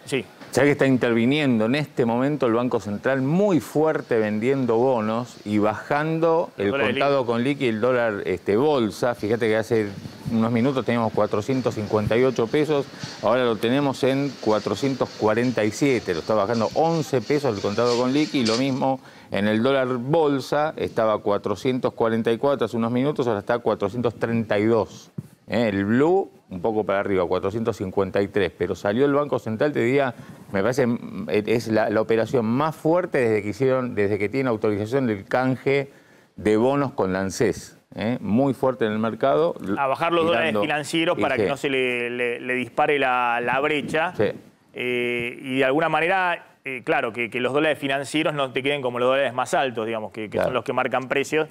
sí. Ya que está interviniendo en este momento el Banco Central muy fuerte vendiendo bonos y bajando el, contado con liqui el dólar este, bolsa. Fíjate que hace unos minutos teníamos 458 pesos, ahora lo tenemos en 447, lo está bajando 11 pesos el contado con liqui, lo mismo en el dólar bolsa estaba 444 hace unos minutos, ahora está 432. Eh, el blue un poco para arriba, 453, pero salió el Banco Central, te diría, me parece, mm, es la, operación más fuerte desde que hicieron, desde que tiene autorización del canje de bonos con la eh, muy fuerte en el mercado. A bajar los dólares financieros para que no se le, dispare la, brecha. Sí. Eh, y de alguna manera eh, claro, que, los dólares financieros no te queden como los dólares más altos, digamos, que, son los que marcan precios,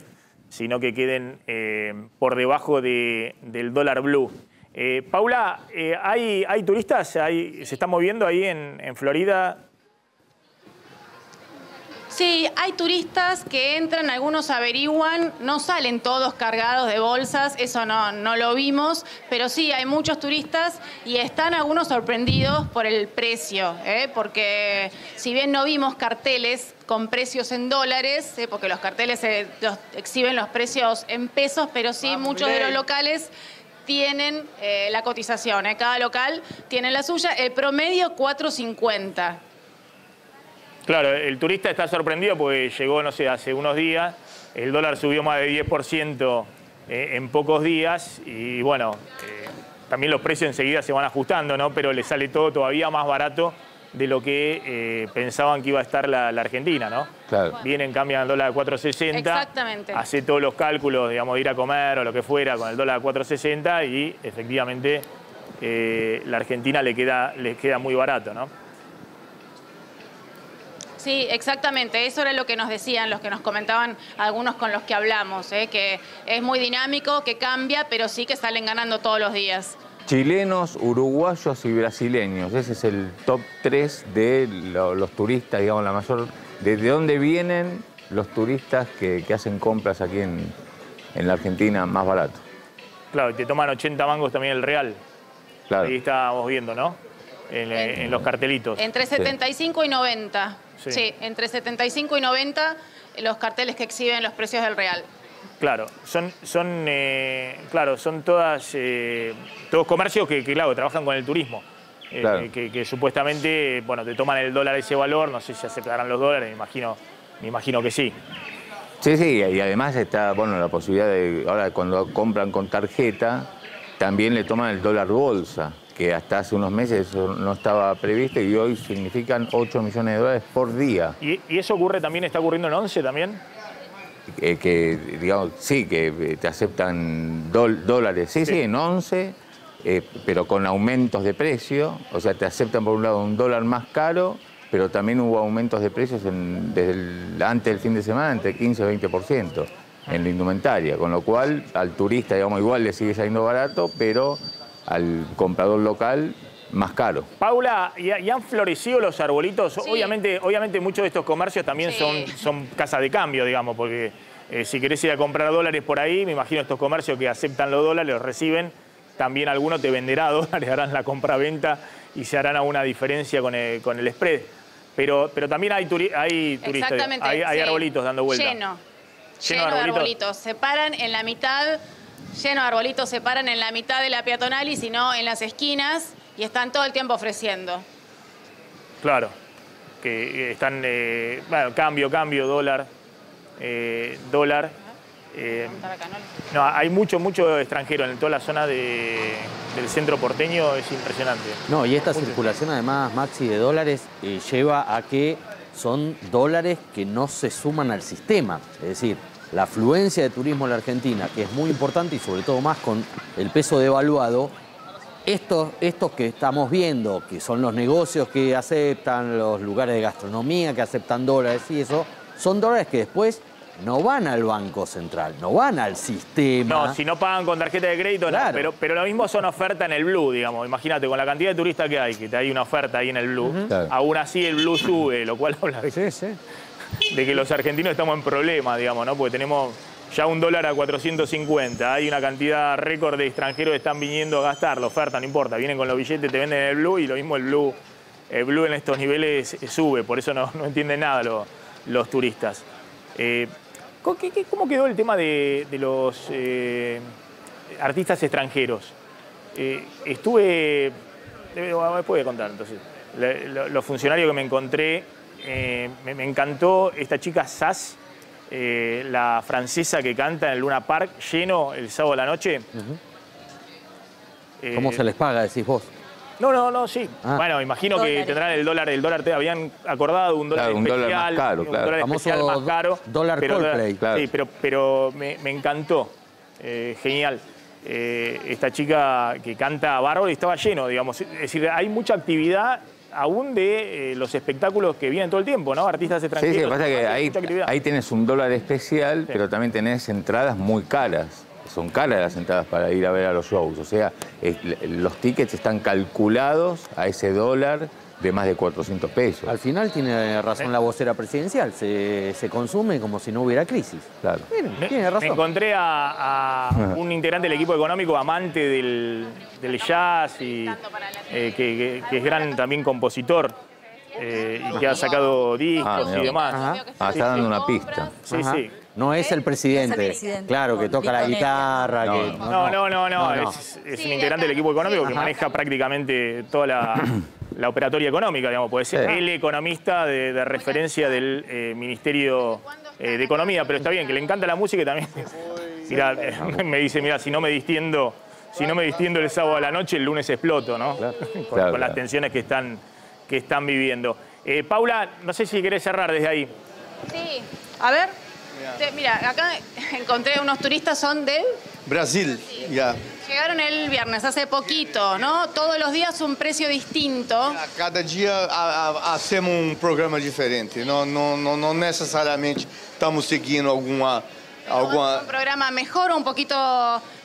sino que queden eh, por debajo del dólar blue. Eh, Paula, ¿hay, ¿hay, turistas? ¿Se está moviendo ahí en, en Florida? Sí, hay turistas que entran, algunos averiguan, no salen todos cargados de bolsas, eso no, no lo vimos, pero sí, hay muchos turistas y están algunos sorprendidos por el precio, ¿eh? porque si bien no vimos carteles con precios en dólares, ¿eh? porque los carteles eh, exhiben los precios en pesos, pero sí ah, muchos de los locales tienen la cotización, cada local tiene la suya, el promedio 450. Claro, el turista está sorprendido porque llegó, no sé, hace unos días, el dólar subió más de 10% eh, en pocos días y bueno, eh, también los precios enseguida se van ajustando, ¿no? Pero le sale todo todavía más barato de lo que eh, pensaban que iba a estar la, Argentina, ¿no? Claro. Vienen, cambian el dólar 4.60. Exactamente. Hace todos los cálculos, digamos, de ir a comer o lo que fuera con el dólar 4.60 y efectivamente la Argentina le queda, le queda muy barato, ¿no? Sí, exactamente. Eso era lo que nos decían, los que nos comentaban algunos con los que hablamos, ¿eh? que es muy dinámico, que cambia, pero sí que salen ganando todos los días. Chilenos, uruguayos y brasileños. Ese es el top 3 de los turistas, digamos, la mayor... ¿Desde dónde vienen los turistas que, hacen compras aquí en, la Argentina más barato? Claro, y te toman 80 mangos también el real. Claro. Ahí estábamos viendo, ¿no? Eh, en, los cartelitos. Entre 75 y 90. Sí. entre 75 y 90 los carteles que exhiben los precios del real. Claro, son, son, eh, claro, son todas, eh, todos comercios que, claro, trabajan con el turismo. que, que, supuestamente, bueno, te toman el dólar ese valor, no sé si aceptarán los dólares, me imagino, me imagino que sí. Sí, sí, y además está, bueno, la posibilidad de, ahora cuando compran con tarjeta, también le toman el dólar bolsa que hasta hace unos meses eso no estaba previsto y hoy significan 8 millones de dólares por día. ¿Y, eso ocurre también, está ocurriendo en 11 también? Eh, que, digamos, sí, que eh, te aceptan dólares, sí, sí, en 11, eh, pero con aumentos de precio, o sea, te aceptan por un lado un dólar más caro, pero también hubo aumentos de precios desde antes del fin de semana entre 15 y 20% en la indumentaria, con lo cual al turista, digamos, igual le sigue saliendo barato, pero al comprador local más caro. Paula, y, han florecido los arbolitos. Obviamente, obviamente muchos de estos comercios también son, son casa de cambio, digamos, porque eh, si querés ir a comprar dólares por ahí, me imagino estos comercios que aceptan los dólares, los reciben, también alguno te venderá dólares, harán la compra-venta y se harán alguna diferencia con el, spread. Pero, pero también hay, hay turistas, hay, arbolitos dando vuelta. Lleno, lleno, de arbolitos. Se paran en la mitad lleno de arbolitos, se paran en la mitad de la peatonal y sino no en las esquinas y están todo el tiempo ofreciendo. Claro, que eh, están, eh, bueno, cambio, cambio, dólar, eh, dólar. no, hay mucho, mucho extranjero en toda la zona del centro porteño, es impresionante. No, y esta circulación además, Maxi, de dólares lleva a que son dólares que no se suman al sistema, es decir, la afluencia de turismo en la Argentina, que es muy importante y sobre todo más con el peso devaluado, estos, estos que estamos viendo, que son los negocios que aceptan, los lugares de gastronomía que aceptan dólares y eso, son dólares que después no van al Banco Central, no van al sistema. No, si no pagan con tarjeta de crédito, pero, pero lo mismo son oferta en el Blue, digamos. Imagínate, con la cantidad de turistas que hay, que te hay una oferta ahí en el Blue, aún así el Blue sube, lo cual habla de... Sí, de que los argentinos estamos en problemas, digamos, ¿no? Porque tenemos ya un dólar a 450, hay una cantidad récord de extranjeros que están viniendo a gastar, la oferta, no importa, vienen con los billetes, te venden el blue y lo mismo el blue, el blue en estos niveles eh, sube, por eso no, entienden nada los, los turistas. Eh, ¿Cómo quedó el tema de, los eh, artistas extranjeros? estuve, después voy contar entonces, los funcionarios que me encontré eh, me, encantó esta chica Sass, eh, la francesa que canta en el Luna Park, lleno el sábado a la noche. Eh, ¿Cómo se les paga, decís vos? No, no, no, sí. Ah. Bueno, imagino que tendrán el dólar, el dólar, te habían acordado un dólar especial. Un dólar más caro, dólar más caro. Dólar pero, claro. Sí, pero, pero me, me encantó. genial. esta chica que canta bárbaro y estaba lleno, digamos. Es decir, hay mucha actividad aún de eh, los espectáculos que vienen todo el tiempo, ¿no? Artistas extranjeros. Sí, sí, pasa que ahí, tienes un dólar especial, pero también tenés entradas muy caras. Son caras las entradas para ir a ver a los shows. O sea, los tickets están calculados a ese dólar de más de 400 pesos. Al final tiene razón la vocera presidencial, se, consume como si no hubiera crisis. Claro. tiene razón. Me encontré a, un integrante del equipo económico, amante del, jazz, y, eh, que, es gran también compositor. Eh, y que ha sacado ah, discos y demás. Ah, está dando una pista. No es el presidente. Claro, que toca la guitarra. No, no, no, no. Es, un integrante del equipo económico que maneja prácticamente toda la la operatoria económica, digamos, puede ser el economista de, referencia del eh, Ministerio eh, de Economía, pero está bien, que le encanta la música y también. Mirá, eh, me dice, mira, si no me distiendo, si no me distiendo el sábado a la noche, el lunes exploto, ¿no? con, las tensiones que están, que están viviendo. Paula, no sé si querés cerrar desde ahí. Sí, a ver. Mira, acá encontré unos turistas, son de... Brasil, ya. Llegaron el viernes, hace poquito, ¿no? Todos los días un precio distinto. cada día hacemos un programa diferente, no, no, no, necesariamente estamos siguiendo alguna... Un programa mejor, un poquito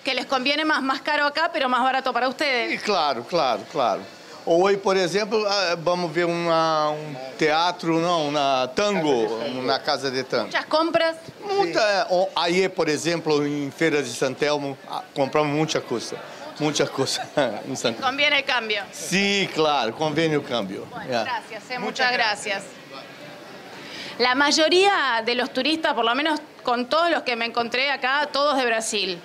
que les conviene más, más caro acá, pero más barato para ustedes. claro, claro, claro. Ou hoje, por exemplo, ah, vamos ver uma, um teatro, não, na tango, na Casa de Tango. Muitas compras? Muita. É, aí, por exemplo, em Feira de Santelmo, ah, compramos muita coisa. Muita coisa em Santelmo. Conviene o câmbio? Sim, claro, conviene o câmbio. Bueno, yeah. É. Gracias, eh, muchas gracias. La mayoría de los turistas, por lo menos con todos los que me encontré acá, todos de Brasil.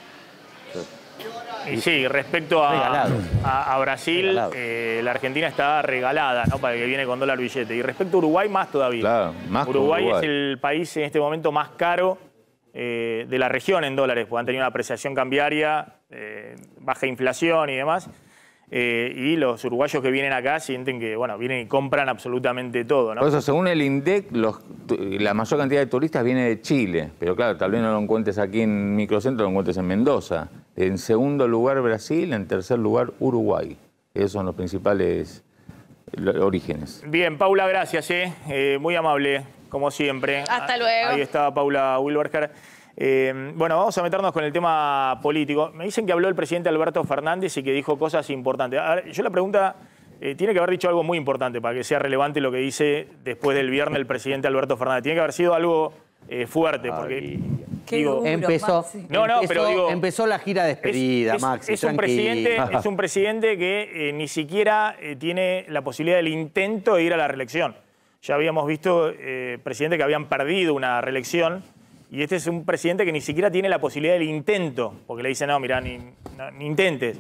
Y sí, respecto a, Brasil, eh, la Argentina está regalada, ¿no? Para que viene con dólar billete. Y respecto a Uruguay, más todavía. Uruguay, es el país en este momento más caro eh, de la región en dólares, porque han tenido una apreciación cambiaria, eh, baja inflación y demás. Eh, y los uruguayos que vienen acá sienten que, bueno, vienen y compran absolutamente todo, Por eso, según el INDEC, la mayor cantidad de turistas viene de Chile, pero claro, tal vez no lo encuentres aquí en microcentro, lo encuentres en Mendoza. En segundo lugar, Brasil, en tercer lugar, Uruguay. Esos son los principales orígenes. Bien, Paula, gracias, eh. ¿eh? muy amable, como siempre. Hasta luego. Ahí está Paula Wilberger. Eh, bueno, vamos a meternos con el tema político. Me dicen que habló el presidente Alberto Fernández y que dijo cosas importantes. yo la pregunta, eh, tiene que haber dicho algo muy importante para que sea relevante lo que dice después del viernes el presidente Alberto Fernández. Tiene que haber sido algo eh, fuerte, porque... empezó, no, no, pero empezó la gira despedida, Max. Es, un, presidente, que ni siquiera tiene la posibilidad del intento de ir a la reelección. Ya habíamos visto eh, presidentes que habían perdido una reelección y este es un presidente que ni siquiera tiene la posibilidad del intento, porque le dicen, no, mira, ni, intentes.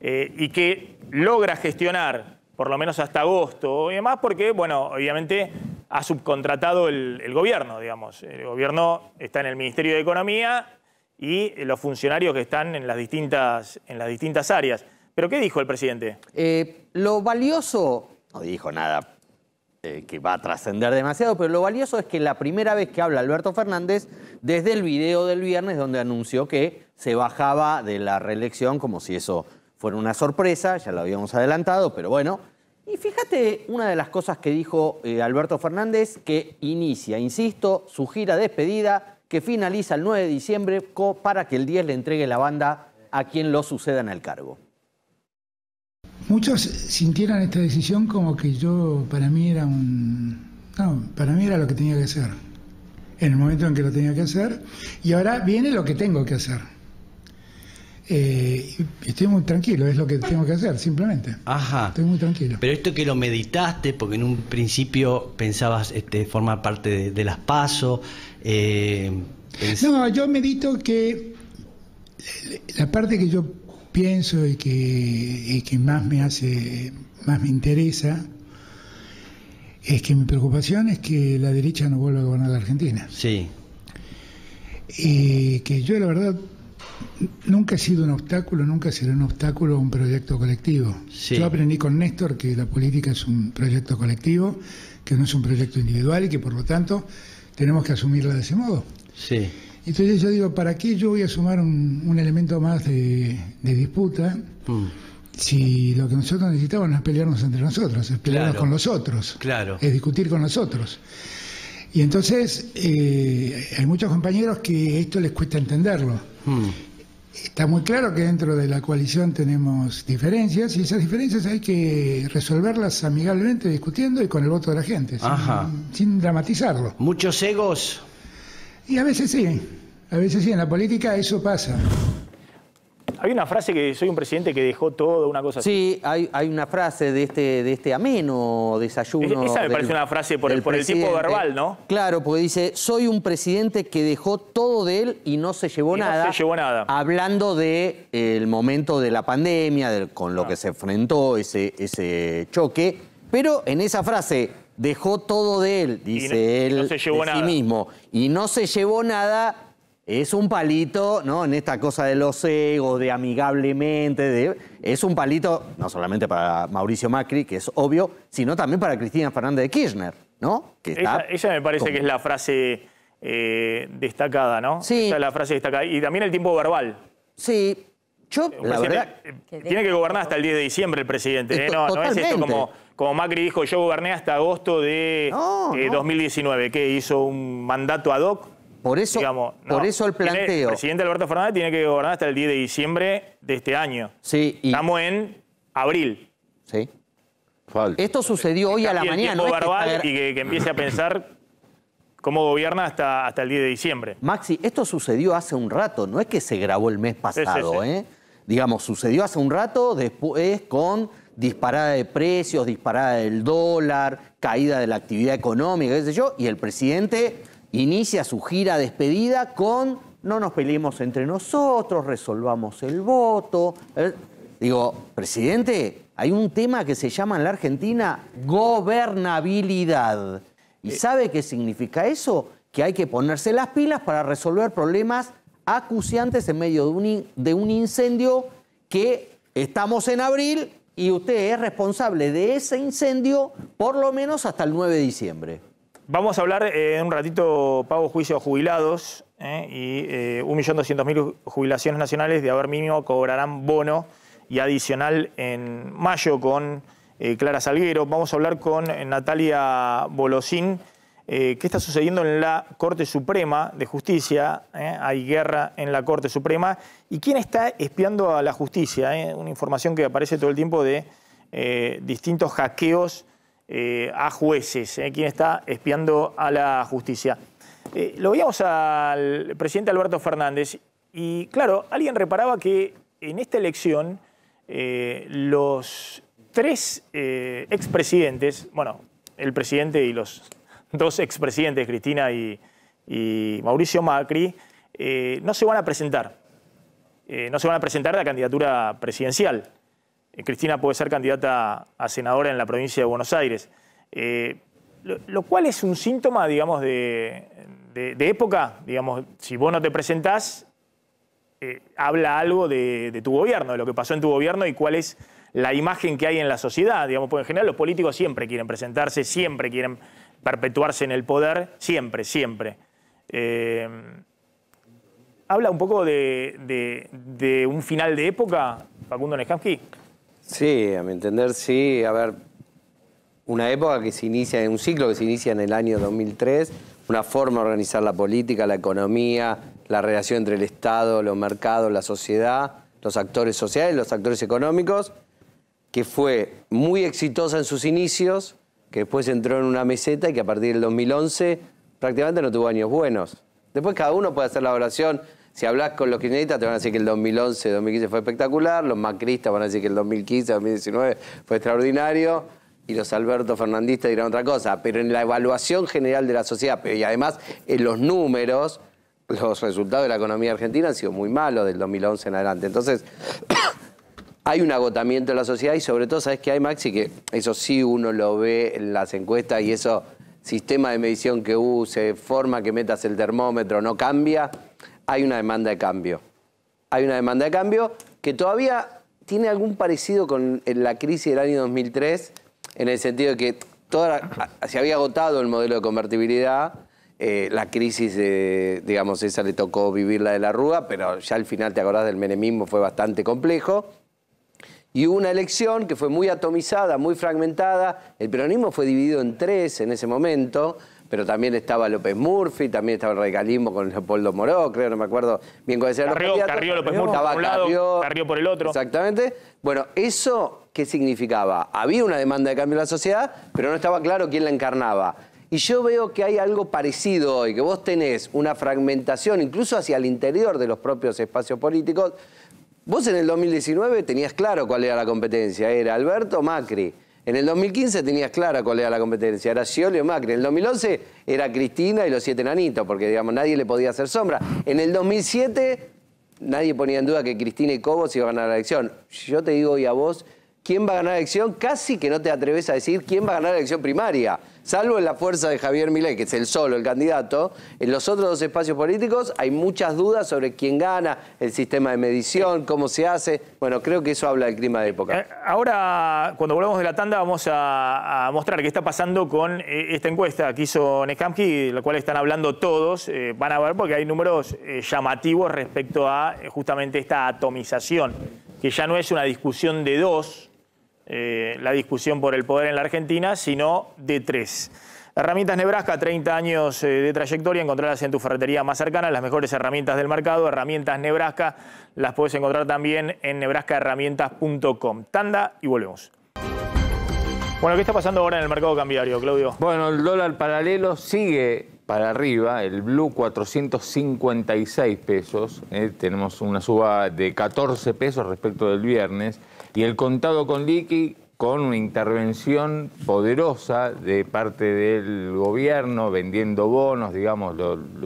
Eh, y que logra gestionar, por lo menos hasta agosto y demás, porque, bueno, obviamente ha subcontratado el, gobierno, digamos. El gobierno está en el Ministerio de Economía y los funcionarios que están en las distintas, en las distintas áreas. ¿Pero qué dijo el presidente? Eh, lo valioso, no dijo nada eh, que va a trascender demasiado, pero lo valioso es que la primera vez que habla Alberto Fernández, desde el video del viernes, donde anunció que se bajaba de la reelección, como si eso fuera una sorpresa, ya lo habíamos adelantado, pero bueno. Y fíjate una de las cosas que dijo eh, Alberto Fernández, que inicia, insisto, su gira despedida, que finaliza el 9 de diciembre para que el 10 le entregue la banda a quien lo suceda en el cargo. Muchos sintieron esta decisión como que yo, para mí era un... No, para mí era lo que tenía que hacer, en el momento en que lo tenía que hacer, y ahora viene lo que tengo que hacer. Eh, estoy muy tranquilo, es lo que tengo que hacer, simplemente. Ajá. Estoy muy tranquilo. Pero esto que lo meditaste, porque en un principio pensabas este, formar parte de, las pasos. Eh, no, yo medito que la parte que yo pienso y que, más me hace, más me interesa, es que mi preocupación es que la derecha no vuelva a gobernar la Argentina. Sí. Y que yo, la verdad, nunca he sido un obstáculo, nunca será un obstáculo a un proyecto colectivo. Sí. Yo aprendí con Néstor que la política es un proyecto colectivo, que no es un proyecto individual y que por lo tanto tenemos que asumirla de ese modo. Sí. Entonces yo digo, ¿para qué yo voy a sumar un, elemento más de, disputa mm. si lo que nosotros necesitamos no es pelearnos entre nosotros, es pelearnos con los otros, claro. es discutir con los otros? Y entonces eh, hay muchos compañeros que esto les cuesta entenderlo. Mm. Está muy claro que dentro de la coalición tenemos diferencias y esas diferencias hay que resolverlas amigablemente, discutiendo y con el voto de la gente, sin, sin dramatizarlo. ¿Muchos egos? Y a veces sí. A veces sí, en la política eso pasa. Hay una frase que soy un presidente que dejó todo, una cosa sí, así. Sí, hay, hay, una frase de este, de este ameno desayuno. E-, esa me parece una frase por, el, por tipo verbal, ¿no? Claro, porque dice, soy un presidente que dejó todo de él y no se llevó nada. No se llevó nada. Hablando del eh, momento de la pandemia, con lo ah. que se enfrentó ese, ese choque. Pero en esa frase, dejó todo de él, dice él sí mismo. Y no se llevó nada es un palito, ¿no? En esta cosa de los egos, de amigablemente, es un palito no solamente para Mauricio Macri, que es obvio, sino también para Cristina Fernández de Kirchner, ¿no? Que ella, me parece que es la frase eh, destacada, ¿no? Sí. la frase destacada. Y también el tiempo verbal. Sí. Yo, eh, Tiene que gobernar hasta el 10 de diciembre el presidente. ¿eh? No, es esto como como Macri dijo, yo goberné hasta agosto de 2019, que hizo un mandato ad hoc. Por eso, por eso el planteo. el presidente Alberto Fernández tiene que gobernar hasta el 10 de diciembre de este año. Sí, Estamos en abril. Sí. Esto sucedió hoy a la mañana. No que... y que, empiece a pensar cómo gobierna hasta, hasta el 10 de diciembre. Maxi, esto sucedió hace un rato, no es que se grabó el mes pasado. ¿eh? Digamos, sucedió hace un rato, después con disparada de precios, disparada del dólar, caída de la actividad económica, qué yo, y el presidente inicia su gira despedida con no nos peleemos entre nosotros, resolvamos el voto. Eh, digo, presidente, hay un tema que se llama en la Argentina gobernabilidad. ¿Y eh. sabe qué significa eso? Que hay que ponerse las pilas para resolver problemas acuciantes en medio de un, de un incendio que estamos en abril y usted es responsable de ese incendio por lo menos hasta el 9 de diciembre. Vamos a hablar eh, en un ratito pago juicio a jubilados eh, y 1.200.000 eh, jubilaciones nacionales de haber mínimo cobrarán bono y adicional en mayo con Clara Salguero. Vamos a hablar con Natalia Bolosín. qué está sucediendo en la Corte Suprema de Justicia, hay guerra en la Corte Suprema, y quién está espiando a la justicia, una información que aparece todo el tiempo de distintos hackeos eh, a jueces, eh, quien está espiando a la justicia. Eh, lo veíamos al presidente Alberto Fernández y claro, alguien reparaba que en esta elección eh, los tres expresidentes, bueno, el presidente y los dos expresidentes, Cristina y, Mauricio Macri, no se van a presentar. no se van a presentar la candidatura presidencial. Eh, Cristina puede ser candidata a senadora en la provincia de Buenos Aires. Eh, lo, cual es un síntoma, digamos, de, época. Digamos, si vos no te presentás, eh, habla algo de, tu gobierno, de lo que pasó en tu gobierno y cuál es la imagen que hay en la sociedad. Digamos, porque en general los políticos siempre quieren presentarse, siempre quieren perpetuarse en el poder, siempre, siempre. habla un poco de, un final de época, Facundo Sí, a mi entender sí. A ver, una época que se inicia, un ciclo que se inicia en el año 2003, una forma de organizar la política, la economía, la relación entre el Estado, los mercados, la sociedad, los actores sociales, los actores económicos, que fue muy exitosa en sus inicios, que después entró en una meseta y que a partir del 2011 prácticamente no tuvo años buenos. Después cada uno puede hacer la oración si hablas con los kirchneristas te van a decir que el 2011, 2015 fue espectacular, los macristas van a decir que el 2015, 2019 fue extraordinario y los Alberto Fernandistas dirán otra cosa, pero en la evaluación general de la sociedad y además en los números, los resultados de la economía argentina han sido muy malos del 2011 en adelante. Entonces, hay un agotamiento de la sociedad y sobre todo, ¿sabes que hay, Maxi? Que eso sí uno lo ve en las encuestas y eso, sistema de medición que use, forma que metas el termómetro, no cambia hay una demanda de cambio. Hay una demanda de cambio que todavía tiene algún parecido con la crisis del año 2003, en el sentido de que toda se había agotado el modelo de convertibilidad, eh, la crisis, digamos, esa le tocó vivir la de la Rúa, pero ya al final, te acordás del menemismo, fue bastante complejo. Y hubo una elección que fue muy atomizada, muy fragmentada. El peronismo fue dividido en tres en ese momento pero también estaba López Murphy, también estaba el radicalismo con Leopoldo Moró, creo, no me acuerdo bien cuando era. Carrió, Carrió López Murphy por un Carrió por el otro. Exactamente. Bueno, eso, ¿qué significaba? Había una demanda de cambio en la sociedad, pero no estaba claro quién la encarnaba. Y yo veo que hay algo parecido hoy, que vos tenés una fragmentación, incluso hacia el interior de los propios espacios políticos. Vos en el 2019 tenías claro cuál era la competencia, era Alberto Macri. En el 2015 tenías clara cuál era la competencia, era Scioli o Macri. En el 2011 era Cristina y los siete nanitos, porque digamos nadie le podía hacer sombra. En el 2007 nadie ponía en duda que Cristina y Cobos iban a ganar la elección. Yo te digo hoy a vos quién va a ganar la elección, casi que no te atreves a decir quién va a ganar la elección primaria, salvo en la fuerza de Javier Milei, que es el solo, el candidato. En los otros dos espacios políticos hay muchas dudas sobre quién gana, el sistema de medición, cómo se hace. Bueno, creo que eso habla del clima de época. Eh, ahora, cuando volvamos de la tanda, vamos a, mostrar qué está pasando con eh, esta encuesta que hizo de la cual están hablando todos. Eh, van a ver porque hay números llamativos respecto a justamente esta atomización, que ya no es una discusión de dos, eh, la discusión por el poder en la Argentina, sino de tres. Herramientas Nebraska, 30 años eh, de trayectoria, encontrarlas en tu ferretería más cercana, las mejores herramientas del mercado. Herramientas Nebraska, las puedes encontrar también en nebraskaherramientas.com. Tanda y volvemos. Bueno, ¿qué está pasando ahora en el mercado cambiario, Claudio? Bueno, el dólar paralelo sigue para arriba, el blue 456 pesos, eh, tenemos una suba de 14 pesos respecto del viernes y el contado con liqui con una intervención poderosa de parte del gobierno, vendiendo bonos, digamos,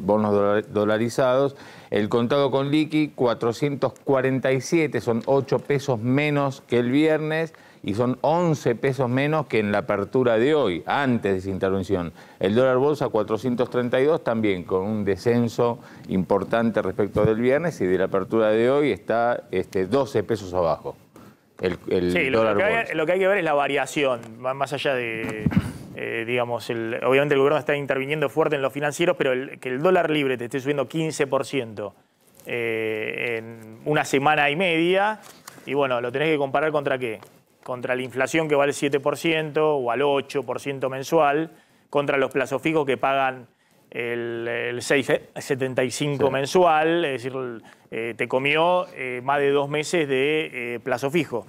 bonos dolarizados. El contado con liqui, 447, son 8 pesos menos que el viernes y son 11 pesos menos que en la apertura de hoy, antes de esa intervención. El dólar bolsa 432 también, con un descenso importante respecto del viernes y de la apertura de hoy está este, 12 pesos abajo sí, lo que, hay, que ver es la variación, más allá de... Eh, digamos, obviamente el gobierno está interviniendo fuerte en los financieros, pero que el dólar libre te esté subiendo 15% eh, en una semana y media, y bueno, lo tenés que comparar contra qué? Contra la inflación que va al 7% o al 8% mensual, contra los plazos fijos que pagan el, 675 eh, mensual, es decir, eh, te comió eh, más de dos meses de plazo fijo.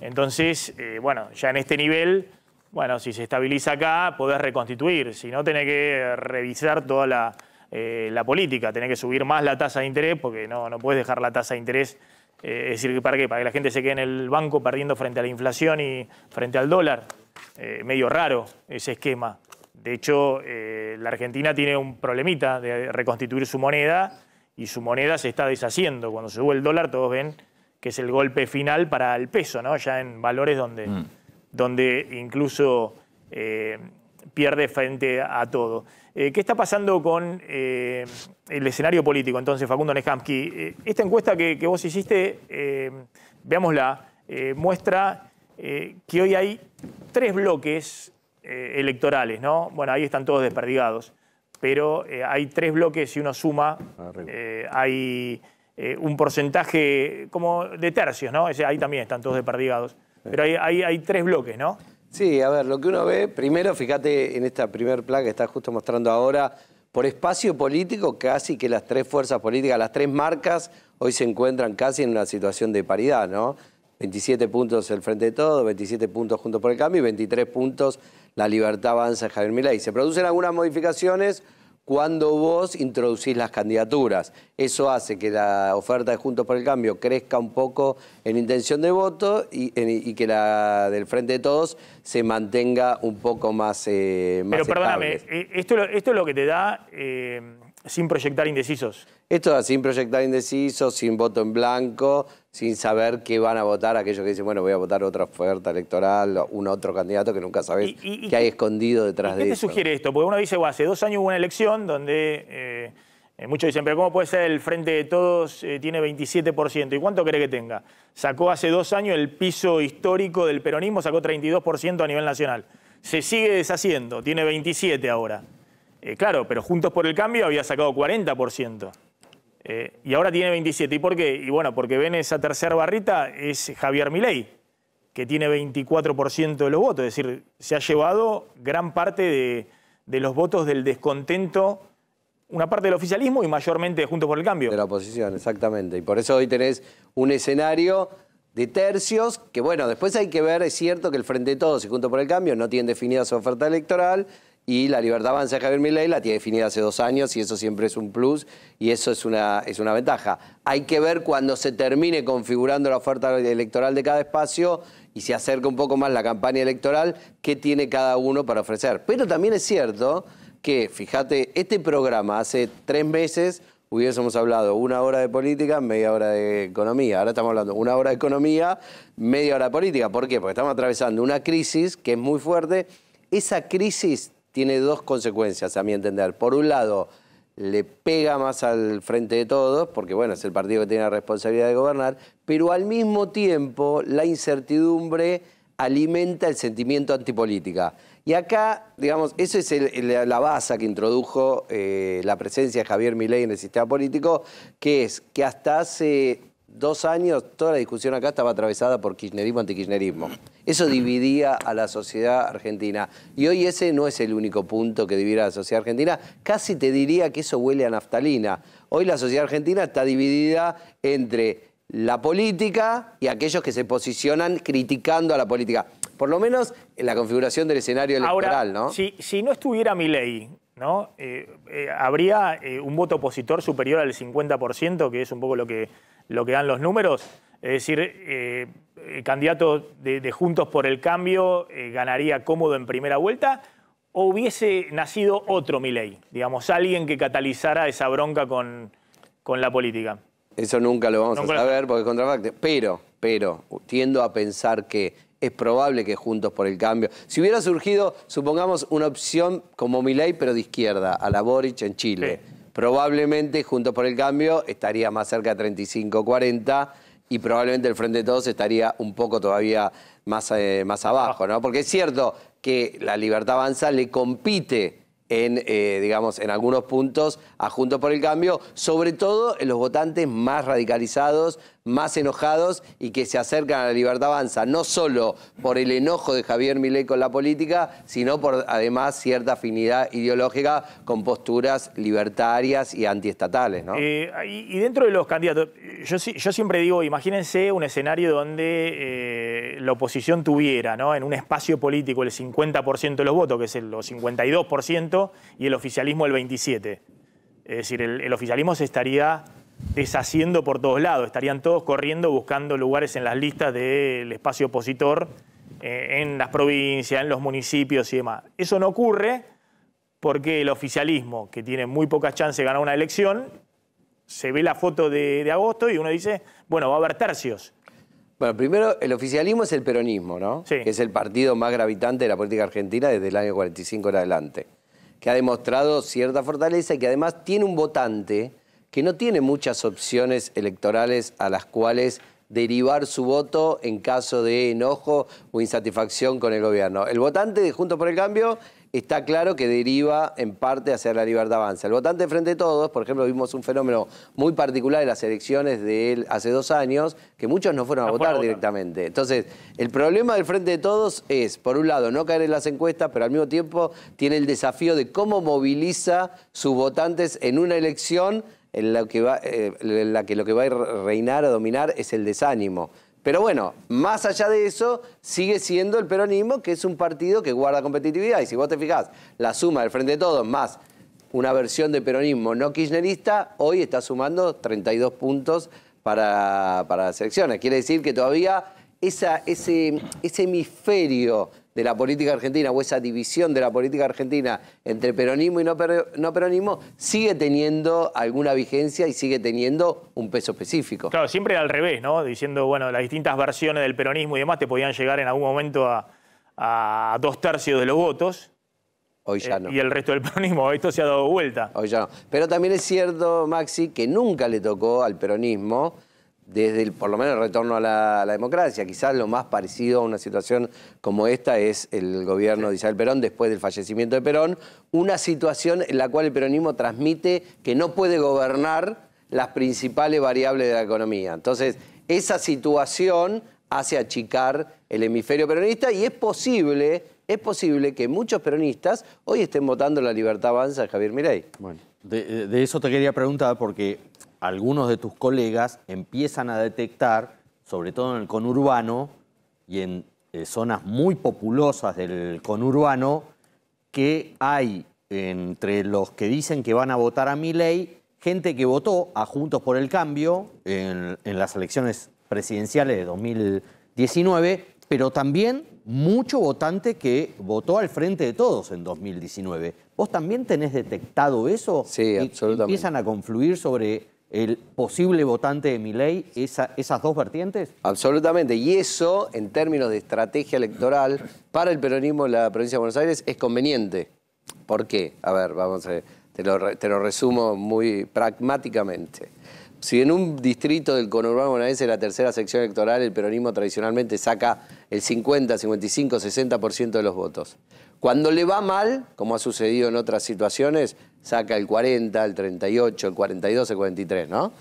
Entonces, bueno, ya en este nivel, bueno, si se estabiliza acá, podés reconstituir, si no, tenés que revisar toda la, la política, tenés que subir más la tasa de interés, porque no, no puedes dejar la tasa de interés. es decir, ¿para qué? Para que la gente se quede en el banco perdiendo frente a la inflación y frente al dólar. medio raro ese esquema. De hecho, eh, la Argentina tiene un problemita de reconstituir su moneda y su moneda se está deshaciendo. Cuando se sube el dólar, todos ven que es el golpe final para el peso, ¿no? Ya en valores donde, mm. donde incluso eh, pierde frente a todo. Eh, ¿Qué está pasando con el escenario político? Entonces, Facundo Nehamsky, esta encuesta que vos hiciste, veámosla, muestra que hoy hay tres bloques eh, electorales, ¿no? Bueno, ahí están todos desperdigados. Pero eh, hay tres bloques, si uno suma, ah, eh, hay un porcentaje como de tercios, ¿no? ahí también están todos desperdigados. Pero hay, hay, tres bloques, ¿no? Sí, a ver, lo que uno ve, primero, fíjate en esta primer placa que está justo mostrando ahora, por espacio político, casi que las tres fuerzas políticas, las tres marcas, hoy se encuentran casi en una situación de paridad, ¿no? 27 puntos el Frente de Todo, 27 puntos Junto por el Cambio y 23 puntos la Libertad Avanza Javier y Se producen algunas modificaciones cuando vos introducís las candidaturas. Eso hace que la oferta de Juntos por el Cambio crezca un poco en intención de voto y, que la del Frente de Todos se mantenga un poco más, eh, Pero perdóname, eh, esto, esto es lo que te da... Eh, sin proyectar indecisos. Esto es sin proyectar indecisos, sin voto en blanco, sin saber qué van a votar aquellos que dicen, bueno, voy a votar otra oferta electoral, un otro candidato que nunca sabes Que qué hay escondido detrás de eso. ¿Qué te sugiere esto? Porque uno dice, bueno, hace dos años hubo una elección donde eh, eh, muchos dicen, pero ¿cómo puede ser el Frente de Todos eh, tiene 27%? ¿Y cuánto cree que tenga? Sacó hace dos años el piso histórico del peronismo, sacó 32% a nivel nacional. Se sigue deshaciendo, tiene 27 ahora. Eh, claro, pero Juntos por el Cambio había sacado 40%. Eh, y ahora tiene 27. ¿Y por qué? Y bueno, porque ven esa tercera barrita es Javier Milei, que tiene 24% de los votos. Es decir, se ha llevado gran parte de, los votos del descontento, una parte del oficialismo y mayormente Juntos por el Cambio. De la oposición, exactamente. Y por eso hoy tenés un escenario de tercios, que bueno, después hay que ver, es cierto que el Frente de Todos y Juntos por el Cambio no tienen definida su oferta electoral, y la libertad avanza de Javier Milei la tiene definida hace dos años y eso siempre es un plus y eso es una, es una ventaja. Hay que ver cuando se termine configurando la oferta electoral de cada espacio y se acerca un poco más la campaña electoral, qué tiene cada uno para ofrecer. Pero también es cierto que, fíjate, este programa hace tres meses hubiésemos hablado una hora de política, media hora de economía. Ahora estamos hablando una hora de economía, media hora de política. ¿Por qué? Porque estamos atravesando una crisis que es muy fuerte. Esa crisis tiene dos consecuencias, a mi entender. Por un lado, le pega más al frente de todos, porque bueno, es el partido que tiene la responsabilidad de gobernar, pero al mismo tiempo la incertidumbre alimenta el sentimiento antipolítica. Y acá, digamos, esa es la base que introdujo eh, la presencia de Javier Milei en el sistema político, que es que hasta hace dos años toda la discusión acá estaba atravesada por kirchnerismo antikirchnerismo. Eso dividía a la sociedad argentina. Y hoy ese no es el único punto que divide a la sociedad argentina. Casi te diría que eso huele a naftalina. Hoy la sociedad argentina está dividida entre la política y aquellos que se posicionan criticando a la política. Por lo menos en la configuración del escenario electoral, Ahora, Si, no estuviera mi ley, ¿no? Eh, eh, habría eh, un voto opositor superior al 50%, que es un poco lo que, lo que dan los números. Es decir, eh, el candidato de, Juntos por el Cambio eh, ganaría cómodo en primera vuelta o hubiese nacido otro Milei, digamos, alguien que catalizara esa bronca con, con la política. Eso nunca lo vamos a saber porque es contrafacto. Pero, pero, tiendo a pensar que es probable que Juntos por el Cambio. Si hubiera surgido, supongamos, una opción como Milei, pero de izquierda, a la Boric en Chile, probablemente Juntos por el Cambio estaría más cerca de 35-40 y probablemente el Frente de Todos estaría un poco todavía más, eh, más abajo, ¿no? Porque es cierto que la Libertad Avanza le compite en, eh, digamos, en algunos puntos a Juntos por el Cambio, sobre todo en los votantes más radicalizados, más enojados y que se acercan a la libertad avanza, no solo por el enojo de Javier Milei con la política, sino por además cierta afinidad ideológica con posturas libertarias y antiestatales. ¿no? Eh, y dentro de los candidatos, yo, siempre digo, imagínense un escenario donde eh, la oposición tuviera ¿no? en un espacio político el 50% de los votos, que es el 52%, y el oficialismo el 27%. Es decir, el, el oficialismo se estaría deshaciendo por todos lados. Estarían todos corriendo buscando lugares en las listas del espacio opositor eh, en las provincias, en los municipios y demás. Eso no ocurre porque el oficialismo, que tiene muy pocas chances de ganar una elección, se ve la foto de, de agosto y uno dice, bueno, va a haber tercios. Bueno, primero, el oficialismo es el peronismo, ¿no? Sí. Que es el partido más gravitante de la política argentina desde el año 45 en adelante. Que ha demostrado cierta fortaleza y que además tiene un votante que no tiene muchas opciones electorales a las cuales derivar su voto en caso de enojo o insatisfacción con el gobierno. El votante de Juntos por el Cambio está claro que deriva en parte hacia la libertad avanza. El votante de Frente de Todos, por ejemplo, vimos un fenómeno muy particular en las elecciones de él hace dos años, que muchos no fueron a, votar, a votar directamente. Entonces, el problema del Frente de Todos es, por un lado, no caer en las encuestas, pero al mismo tiempo tiene el desafío de cómo moviliza sus votantes en una elección en la que, va, eh, lo que va a reinar, a dominar, es el desánimo. Pero bueno, más allá de eso, sigue siendo el peronismo, que es un partido que guarda competitividad. Y si vos te fijás, la suma del Frente de Todos más una versión de peronismo no kirchnerista, hoy está sumando 32 puntos para, para las elecciones. Quiere decir que todavía ese, ese hemisferio de la política argentina o esa división de la política argentina entre peronismo y no, peronismo sigue teniendo alguna vigencia y sigue teniendo un peso específico. Claro, siempre al revés, ¿no? Diciendo, bueno, las distintas versiones del peronismo y demás te podían llegar en algún momento a, dos tercios de los votos. Hoy ya eh, no. Y el resto del peronismo, esto se ha dado vuelta. Hoy ya no. Pero también es cierto, Maxi, que nunca le tocó al peronismo desde por lo menos el retorno a la, democracia. Quizás lo más parecido a una situación como esta es el gobierno de Isabel Perón después del fallecimiento de Perón, una situación en la cual el peronismo transmite que no puede gobernar las principales variables de la economía. Entonces, esa situación hace achicar el hemisferio peronista y es posible, es posible que muchos peronistas hoy estén votando la libertad avanza de Javier Mirey. Bueno, de eso te quería preguntar porque algunos de tus colegas empiezan a detectar, sobre todo en el conurbano y en eh, zonas muy populosas del conurbano, que hay entre los que dicen que van a votar a mi ley, gente que votó a Juntos por el Cambio en, las elecciones presidenciales de 2019, pero también mucho votante que votó al frente de todos en 2019. ¿Vos también tenés detectado eso? Sí, absolutamente. Empiezan a confluir sobre el posible votante de mi ley, esas dos vertientes? Absolutamente. Y eso, en términos de estrategia electoral, para el peronismo en la provincia de Buenos Aires es conveniente. ¿Por qué? A ver, vamos a ver. Te lo, resumo muy pragmáticamente. Si en un distrito del conurbano bonaerense, la tercera sección electoral, el peronismo tradicionalmente saca el 50, 55, 60% de los votos. Cuando le va mal, como ha sucedido en otras situaciones, saca el 40, el 38, el 42, el 43, ¿no?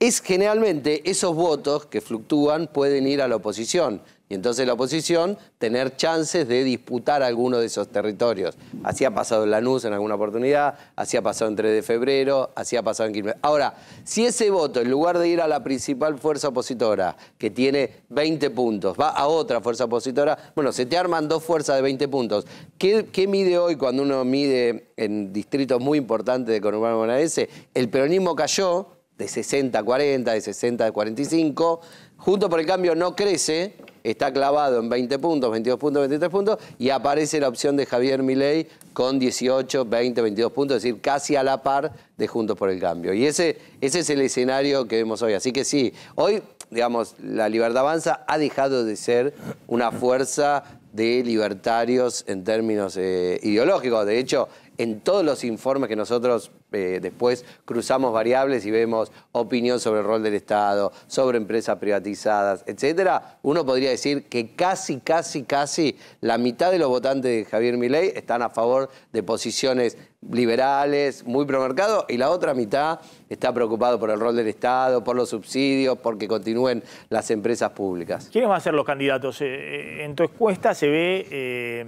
Es generalmente esos votos que fluctúan pueden ir a la oposición y entonces la oposición tener chances de disputar alguno de esos territorios. Así ha pasado en Lanús en alguna oportunidad, así ha pasado en 3 de febrero, así ha pasado en Quilmes. Ahora, si ese voto, en lugar de ir a la principal fuerza opositora, que tiene 20 puntos, va a otra fuerza opositora, bueno, se te arman dos fuerzas de 20 puntos. qué mide hoy cuando uno mide en distritos muy importante de conurbano bonaerense. El peronismo cayó de 60 a 40, de 60 a 45. Junto por el cambio no crece, está clavado en 20 puntos, 22 puntos, 23 puntos, y aparece la opción de Javier Milei con 18, 20, 22 puntos, es decir, casi a la par de Juntos por el Cambio. Y ese, ese es el escenario que vemos hoy. Así que sí, hoy, digamos, la Libertad Avanza ha dejado de ser una fuerza de libertarios en términos eh, ideológicos. De hecho, en todos los informes que nosotros eh, después cruzamos variables y vemos opinión sobre el rol del Estado, sobre empresas privatizadas, etcétera, uno podría decir que casi, casi, casi la mitad de los votantes de Javier Milei están a favor de posiciones liberales, muy promercado, y la otra mitad está preocupado por el rol del Estado, por los subsidios, porque continúen las empresas públicas. ¿Quiénes van a ser los candidatos? Eh, eh, en tu encuesta se ve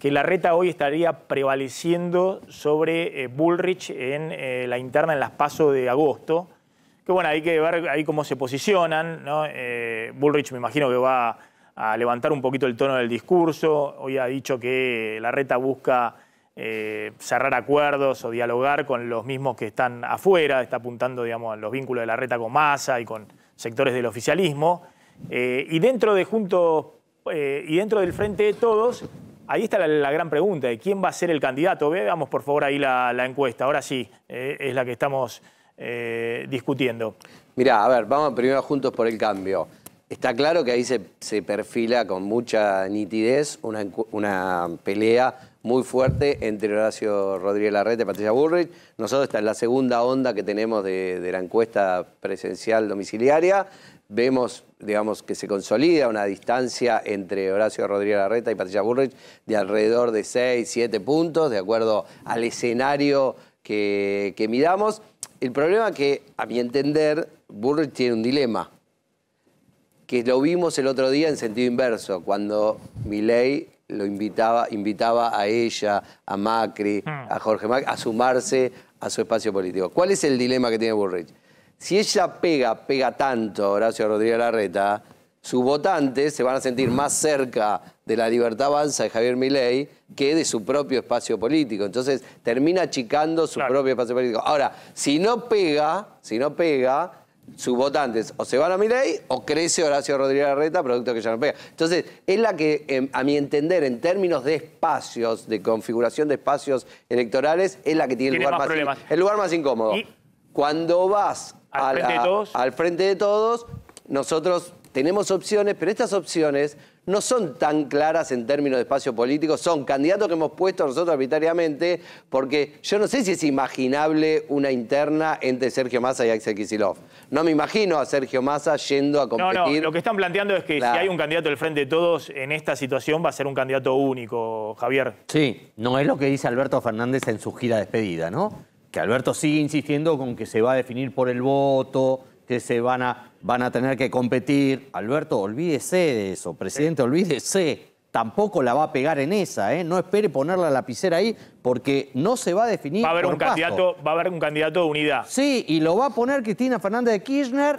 que la RETA hoy estaría prevaleciendo sobre eh, Bullrich en eh, la interna en las pasos de agosto. Que bueno, hay que ver ahí cómo se posicionan. Eh, Bullrich me imagino que va a levantar un poquito el tono del discurso. Hoy ha dicho que la RETA busca cerrar acuerdos o dialogar con los mismos que están afuera. Está apuntando, digamos, a los vínculos de la RETA con Massa y con sectores del oficialismo. y dentro de Juntos y dentro del Frente de Todos Ahí está la, gran pregunta quién va a ser el candidato. Veamos por favor ahí la, encuesta. Ahora sí, eh, es la que estamos eh, discutiendo. Mirá, a ver, vamos primero juntos por el cambio. Está claro que ahí se, perfila con mucha nitidez una, pelea muy fuerte entre Horacio Rodríguez Larreta y Patricia Bullrich. Nosotros estamos en la segunda onda que tenemos de, de la encuesta presencial domiciliaria. Vemos digamos, que se consolida una distancia entre Horacio Rodríguez Larreta y Patricia Bullrich de alrededor de 6, 7 puntos, de acuerdo al escenario que, que miramos. El problema es que, a mi entender, Bullrich tiene un dilema, que lo vimos el otro día en sentido inverso, cuando Milei lo invitaba, invitaba a ella, a Macri, mm. a Jorge Macri, a sumarse a su espacio político. ¿Cuál es el dilema que tiene Bullrich? si ella pega, pega tanto, a Horacio Rodríguez Larreta, sus votantes se van a sentir más cerca de la libertad avanza de Javier Milei que de su propio espacio político. Entonces termina achicando su propio espacio político. Ahora, si no pega, si no pega, sus votantes o se van a Milei o crece Horacio Rodríguez Larreta, producto que ya no pega. Entonces, es la que, em, a mi entender, en términos de espacios, de configuración de espacios electorales, es la que tiene, el, lugar más, el lugar más incómodo. Cuando vas al, frente de todos. al frente de todos, nosotros tenemos opciones, pero estas opciones no son tan claras en términos de espacio político, son candidatos que hemos puesto nosotros arbitrariamente, porque yo no sé si es imaginable una interna entre Sergio Massa y Axel Kisilov. No me imagino a Sergio Massa yendo a competir. No, no, lo que están planteando es que si hay un candidato del frente de todos, en esta situación va a ser un candidato único, Javier. Sí, no es lo que dice Alberto Fernández en su gira despedida, ¿no? que Alberto sigue insistiendo con que se va a definir por el voto, que se van a, van a tener que competir. Alberto, olvídese de eso, presidente, olvídese. Tampoco la va a pegar en esa, ¿eh? no espere poner la lapicera ahí porque no se va a definir. Va a haber, por un, candidato, va a haber un candidato de unidad. Sí, y lo va a poner Cristina Fernández de Kirchner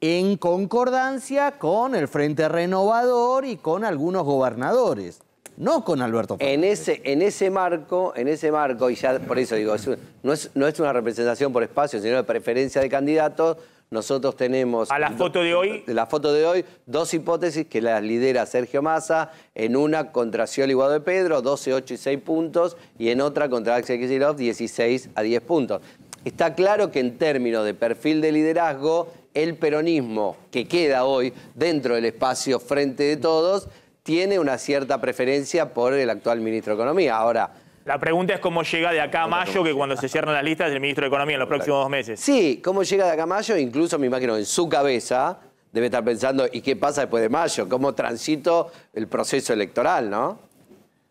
en concordancia con el Frente Renovador y con algunos gobernadores no con Alberto Fernández. En ese, en ese marco, en ese marco, y ya por eso digo, no, es, no es una representación por espacio, sino de preferencia de candidatos, nosotros tenemos... A la foto de hoy. De La foto de hoy, dos hipótesis que las lidera Sergio Massa, en una contra Scioli Guado de Pedro, 12, 8 y 6 puntos, y en otra contra Axel Kicillof, 16 a 10 puntos. Está claro que en términos de perfil de liderazgo, el peronismo que queda hoy dentro del espacio frente de todos tiene una cierta preferencia por el actual ministro de Economía. Ahora, la pregunta es cómo llega de acá a mayo, que cuando se cierran las listas, del ministro de Economía en los próximos dos meses. Sí, cómo llega de acá a mayo, incluso me imagino en su cabeza debe estar pensando, ¿y qué pasa después de mayo? ¿Cómo transito el proceso electoral, no?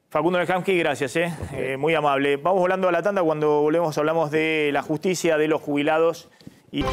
Facundo Lejansky, gracias, ¿eh? ¿eh? muy amable. Vamos volando a la tanda, cuando volvemos hablamos de la justicia, de los jubilados y...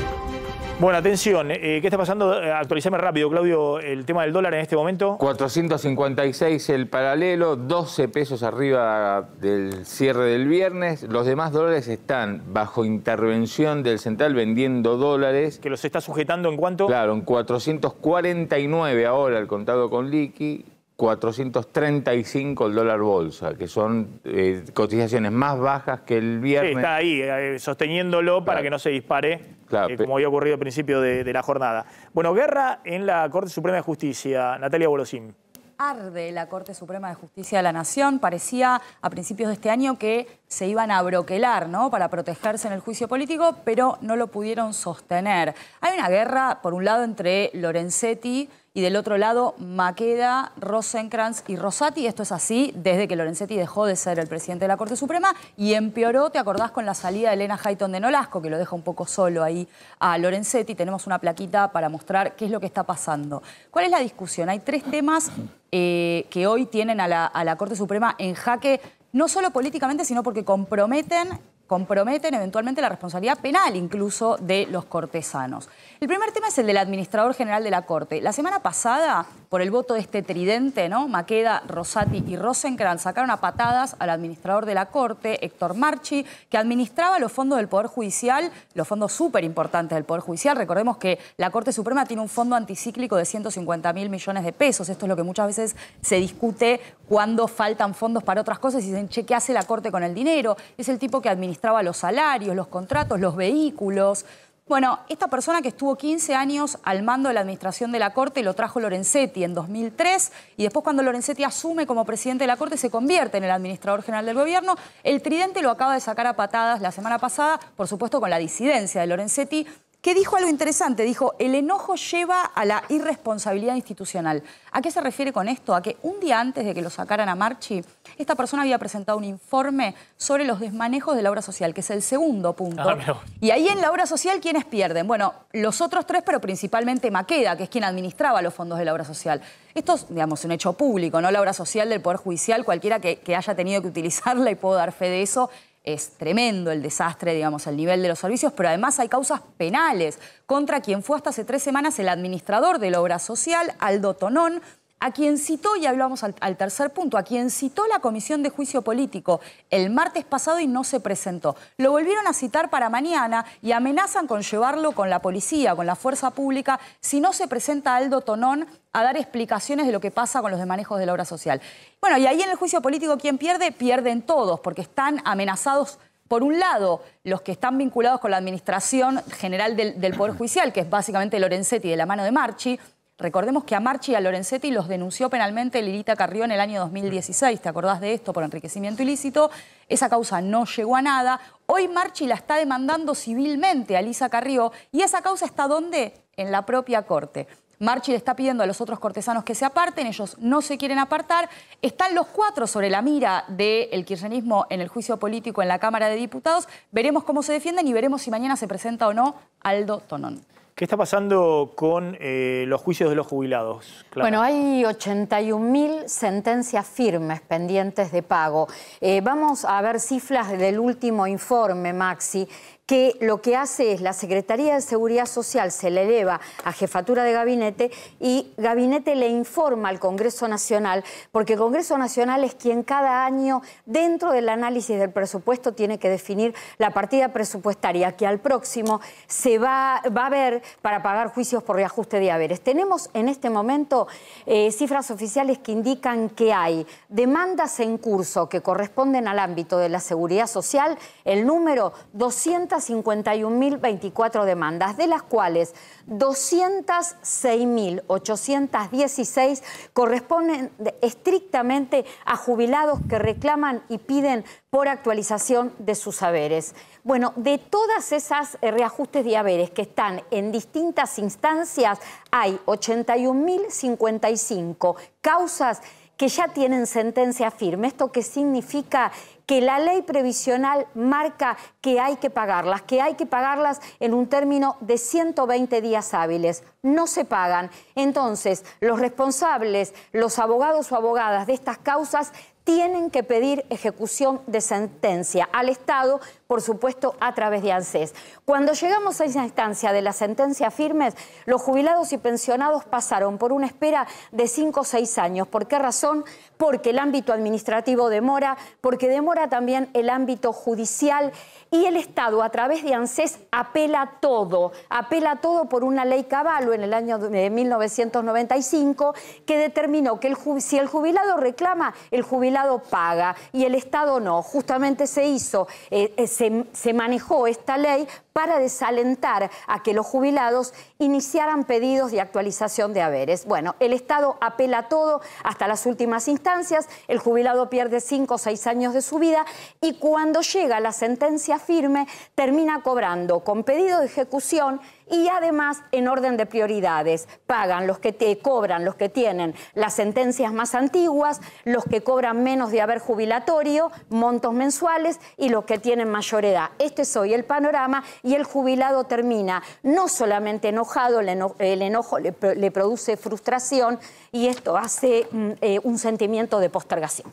Bueno, atención, eh, ¿qué está pasando? Eh, actualizame rápido, Claudio, el tema del dólar en este momento. 456 el paralelo, 12 pesos arriba del cierre del viernes. Los demás dólares están bajo intervención del central vendiendo dólares. ¿Que los está sujetando en cuánto? Claro, en 449 ahora el contado con liqui. 435 el dólar bolsa, que son eh, cotizaciones más bajas que el viernes. Sí, está ahí, sosteniéndolo para que no se dispare eh, como había ocurrido al principio de, la jornada. Bueno, guerra en la Corte Suprema de Justicia. Natalia Bolosín arde la Corte Suprema de Justicia de la Nación. Parecía a principios de este año que se iban a broquelar ¿no? para protegerse en el juicio político, pero no lo pudieron sostener. Hay una guerra, por un lado, entre Lorenzetti y del otro lado Maqueda, Rosencrantz y Rosati. Esto es así desde que Lorenzetti dejó de ser el presidente de la Corte Suprema y empeoró, te acordás, con la salida de Elena Hayton de Nolasco, que lo deja un poco solo ahí a Lorenzetti. Tenemos una plaquita para mostrar qué es lo que está pasando. ¿Cuál es la discusión? Hay tres temas eh, que hoy tienen a la Corte Suprema en jaque no solo políticamente, sino porque comprometen comprometen eventualmente la responsabilidad penal incluso de los cortesanos. El primer tema es el del administrador general de la Corte. La semana pasada, por el voto de este tridente, ¿no? Maqueda, Rosati y Rosencrantz sacaron a patadas al administrador de la Corte, Héctor Marchi, que administraba los fondos del Poder Judicial, los fondos súper importantes del Poder Judicial. Recordemos que la Corte Suprema tiene un fondo anticíclico de 150 mil millones de pesos. Esto es lo que muchas veces se discute cuando faltan fondos para otras cosas y dicen, che, ¿qué hace la Corte con el dinero? Es el tipo que administra administraba los salarios, los contratos, los vehículos. Bueno, esta persona que estuvo 15 años al mando de la administración de la Corte lo trajo Lorenzetti en 2003 y después cuando Lorenzetti asume como presidente de la Corte se convierte en el administrador general del gobierno. El tridente lo acaba de sacar a patadas la semana pasada, por supuesto con la disidencia de Lorenzetti, ¿Qué dijo algo interesante, dijo, el enojo lleva a la irresponsabilidad institucional. ¿A qué se refiere con esto? A que un día antes de que lo sacaran a Marchi, esta persona había presentado un informe sobre los desmanejos de la obra social, que es el segundo punto. Ah, y ahí en la obra social, ¿quiénes pierden? Bueno, los otros tres, pero principalmente Maqueda, que es quien administraba los fondos de la obra social. Esto es, digamos, un hecho público, ¿no? La obra social del Poder Judicial, cualquiera que, que haya tenido que utilizarla y puedo dar fe de eso, es tremendo el desastre, digamos, el nivel de los servicios, pero además hay causas penales contra quien fue hasta hace tres semanas el administrador de la obra social, Aldo Tonón, a quien citó, y hablamos al, tercer punto, a quien citó la Comisión de Juicio Político el martes pasado y no se presentó. Lo volvieron a citar para mañana y amenazan con llevarlo con la policía, con la fuerza pública, si no se presenta Aldo Tonón a dar explicaciones de lo que pasa con los manejos de la obra social. Bueno, y ahí en el juicio político, ¿quién pierde? Pierden todos, porque están amenazados por un lado, los que están vinculados con la Administración General del, del, Poder Judicial, que es básicamente Lorenzetti de la mano de Marchi, Recordemos que a Marchi y a Lorenzetti los denunció penalmente Lilita Carrió en el año 2016, ¿te acordás de esto? Por enriquecimiento ilícito. Esa causa no llegó a nada. Hoy Marchi la está demandando civilmente a Lisa Carrió y esa causa está dónde? En la propia corte. Marchi le está pidiendo a los otros cortesanos que se aparten, ellos no se quieren apartar. Están los cuatro sobre la mira del kirchnerismo en el juicio político en la Cámara de Diputados. Veremos cómo se defienden y veremos si mañana se presenta o no Aldo Tonón. ¿Qué está pasando con eh, los juicios de los jubilados? Bueno, hay 81.000 sentencias firmes pendientes de pago. Eh, vamos a ver cifras del último informe, Maxi, que lo que hace es la Secretaría de Seguridad Social se le eleva a jefatura de gabinete y gabinete le informa al Congreso Nacional, porque el Congreso Nacional es quien cada año, dentro del análisis del presupuesto, tiene que definir la partida presupuestaria que al próximo se va, va a ver para pagar juicios por reajuste de haberes. Tenemos en este momento eh, cifras oficiales que indican que hay demandas en curso que corresponden al ámbito de la seguridad social, el número 200 51.024 demandas, de las cuales 206.816 corresponden estrictamente a jubilados que reclaman y piden por actualización de sus haberes. Bueno, de todas esas reajustes de haberes que están en distintas instancias, hay 81.055 causas que ya tienen sentencia firme. ¿Esto qué significa? que la ley previsional marca que hay que pagarlas, que hay que pagarlas en un término de 120 días hábiles. No se pagan. Entonces, los responsables, los abogados o abogadas de estas causas tienen que pedir ejecución de sentencia al Estado, por supuesto, a través de ANSES. Cuando llegamos a esa instancia de la sentencia firmes, los jubilados y pensionados pasaron por una espera de 5 o 6 años. ¿Por qué razón? porque el ámbito administrativo demora, porque demora también el ámbito judicial y el Estado a través de ANSES apela todo, apela todo por una ley Caballo en el año de 1995 que determinó que si el jubilado reclama, el jubilado paga y el Estado no. Justamente se hizo, eh, eh, se manejó esta ley para desalentar a que los jubilados iniciaran pedidos de actualización de haberes. Bueno, el Estado apela todo hasta las últimas instancias, el jubilado pierde cinco o seis años de su vida y cuando llega la sentencia firme termina cobrando con pedido de ejecución y además en orden de prioridades. Pagan los que te cobran, los que tienen las sentencias más antiguas, los que cobran menos de haber jubilatorio, montos mensuales y los que tienen mayor edad. Este es hoy el panorama y el jubilado termina no solamente enojado, el, enojo le, produce frustración y esto hace mm, eh, un sentimiento de postergación.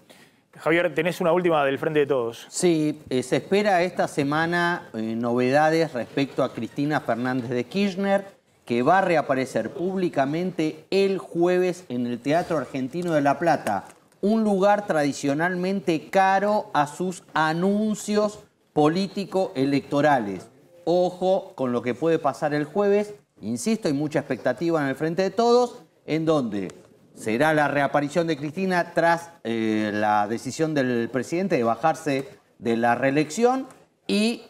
Javier, tenés una última del frente de todos. Sí, eh, se espera esta semana eh, novedades respecto a Cristina Fernández de Kirchner, que va a reaparecer públicamente el jueves en el Teatro Argentino de La Plata, un lugar tradicionalmente caro a sus anuncios político-electorales. Ojo con lo que puede pasar el jueves, insisto, hay mucha expectativa en el frente de todos, en donde será la reaparición de Cristina tras eh, la decisión del presidente de bajarse de la reelección y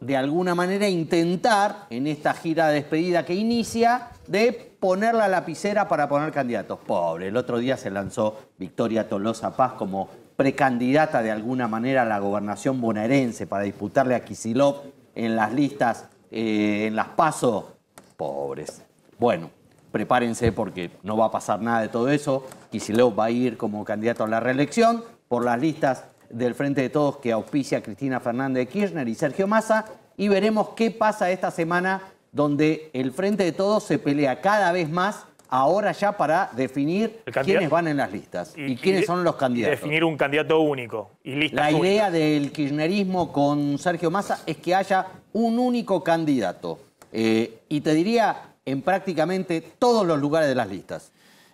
de alguna manera intentar en esta gira de despedida que inicia de poner la lapicera para poner candidatos. Pobre, el otro día se lanzó Victoria Tolosa Paz como precandidata de alguna manera a la gobernación bonaerense para disputarle a Kisilov en las listas, eh, en las PASO. Pobres. Bueno, prepárense porque no va a pasar nada de todo eso. Kicillof va a ir como candidato a la reelección por las listas del Frente de Todos que auspicia Cristina Fernández Kirchner y Sergio Massa. Y veremos qué pasa esta semana donde el Frente de Todos se pelea cada vez más ahora ya para definir quiénes van en las listas y, quiénes son los candidatos. Definir un candidato único La idea del kirchnerismo con Sergio Massa es que haya un único candidato. Eh, y te diría en prácticamente todos los lugares de las listas.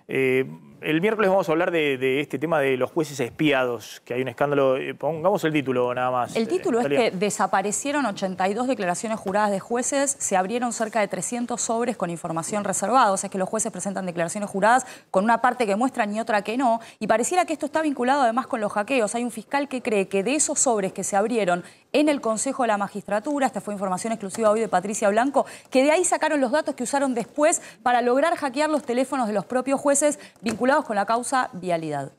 Eh, el miércoles vamos a hablar de, este tema de los jueces espiados, que hay un escándalo. Eh, pongamos el título nada más. El eh, título es que desaparecieron 82 declaraciones juradas de jueces, se abrieron cerca de 300 sobres con información reservada, o sea que los jueces presentan declaraciones juradas con una parte que muestran y otra que no, y pareciera que esto está vinculado además con los hackeos. Hay un fiscal que cree que de esos sobres que se abrieron en el Consejo de la Magistratura, esta fue información exclusiva hoy de Patricia Blanco, que de ahí sacaron los datos que usaron después para lograr hackear los teléfonos de los propios jueces vinculados con la causa vialidad.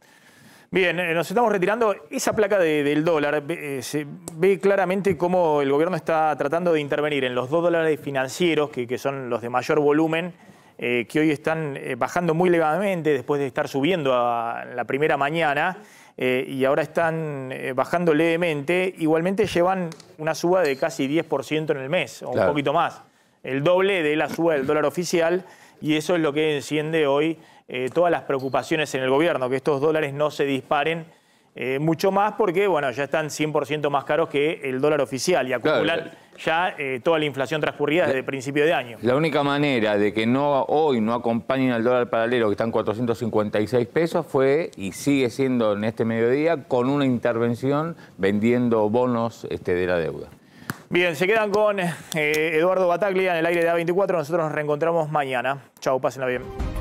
Bien, eh, nos estamos retirando. Esa placa del dólar eh, se ve claramente cómo el gobierno está tratando de intervenir en los dos dólares financieros, que, son los de mayor volumen, eh, que hoy están bajando muy levemente después de estar subiendo a la primera mañana y ahora están bajando levemente. Igualmente llevan una suba de casi 10% en el mes, o un poquito más, el doble de la suba del dólar oficial, y eso es lo que enciende hoy eh, todas las preocupaciones en el gobierno, que estos dólares no se disparen eh, mucho más porque, bueno, ya están 100% más caros que el dólar oficial y acumulan ya eh, toda la inflación transcurrida desde el principio de año. La única manera de que no hoy no acompañen al dólar paralelo, que están 456 pesos, fue y sigue siendo en este mediodía con una intervención vendiendo bonos este, de la deuda. Bien, se quedan con Eduardo Bataglia en el aire de A24. Nosotros nos reencontramos mañana. Chau, pásenla bien.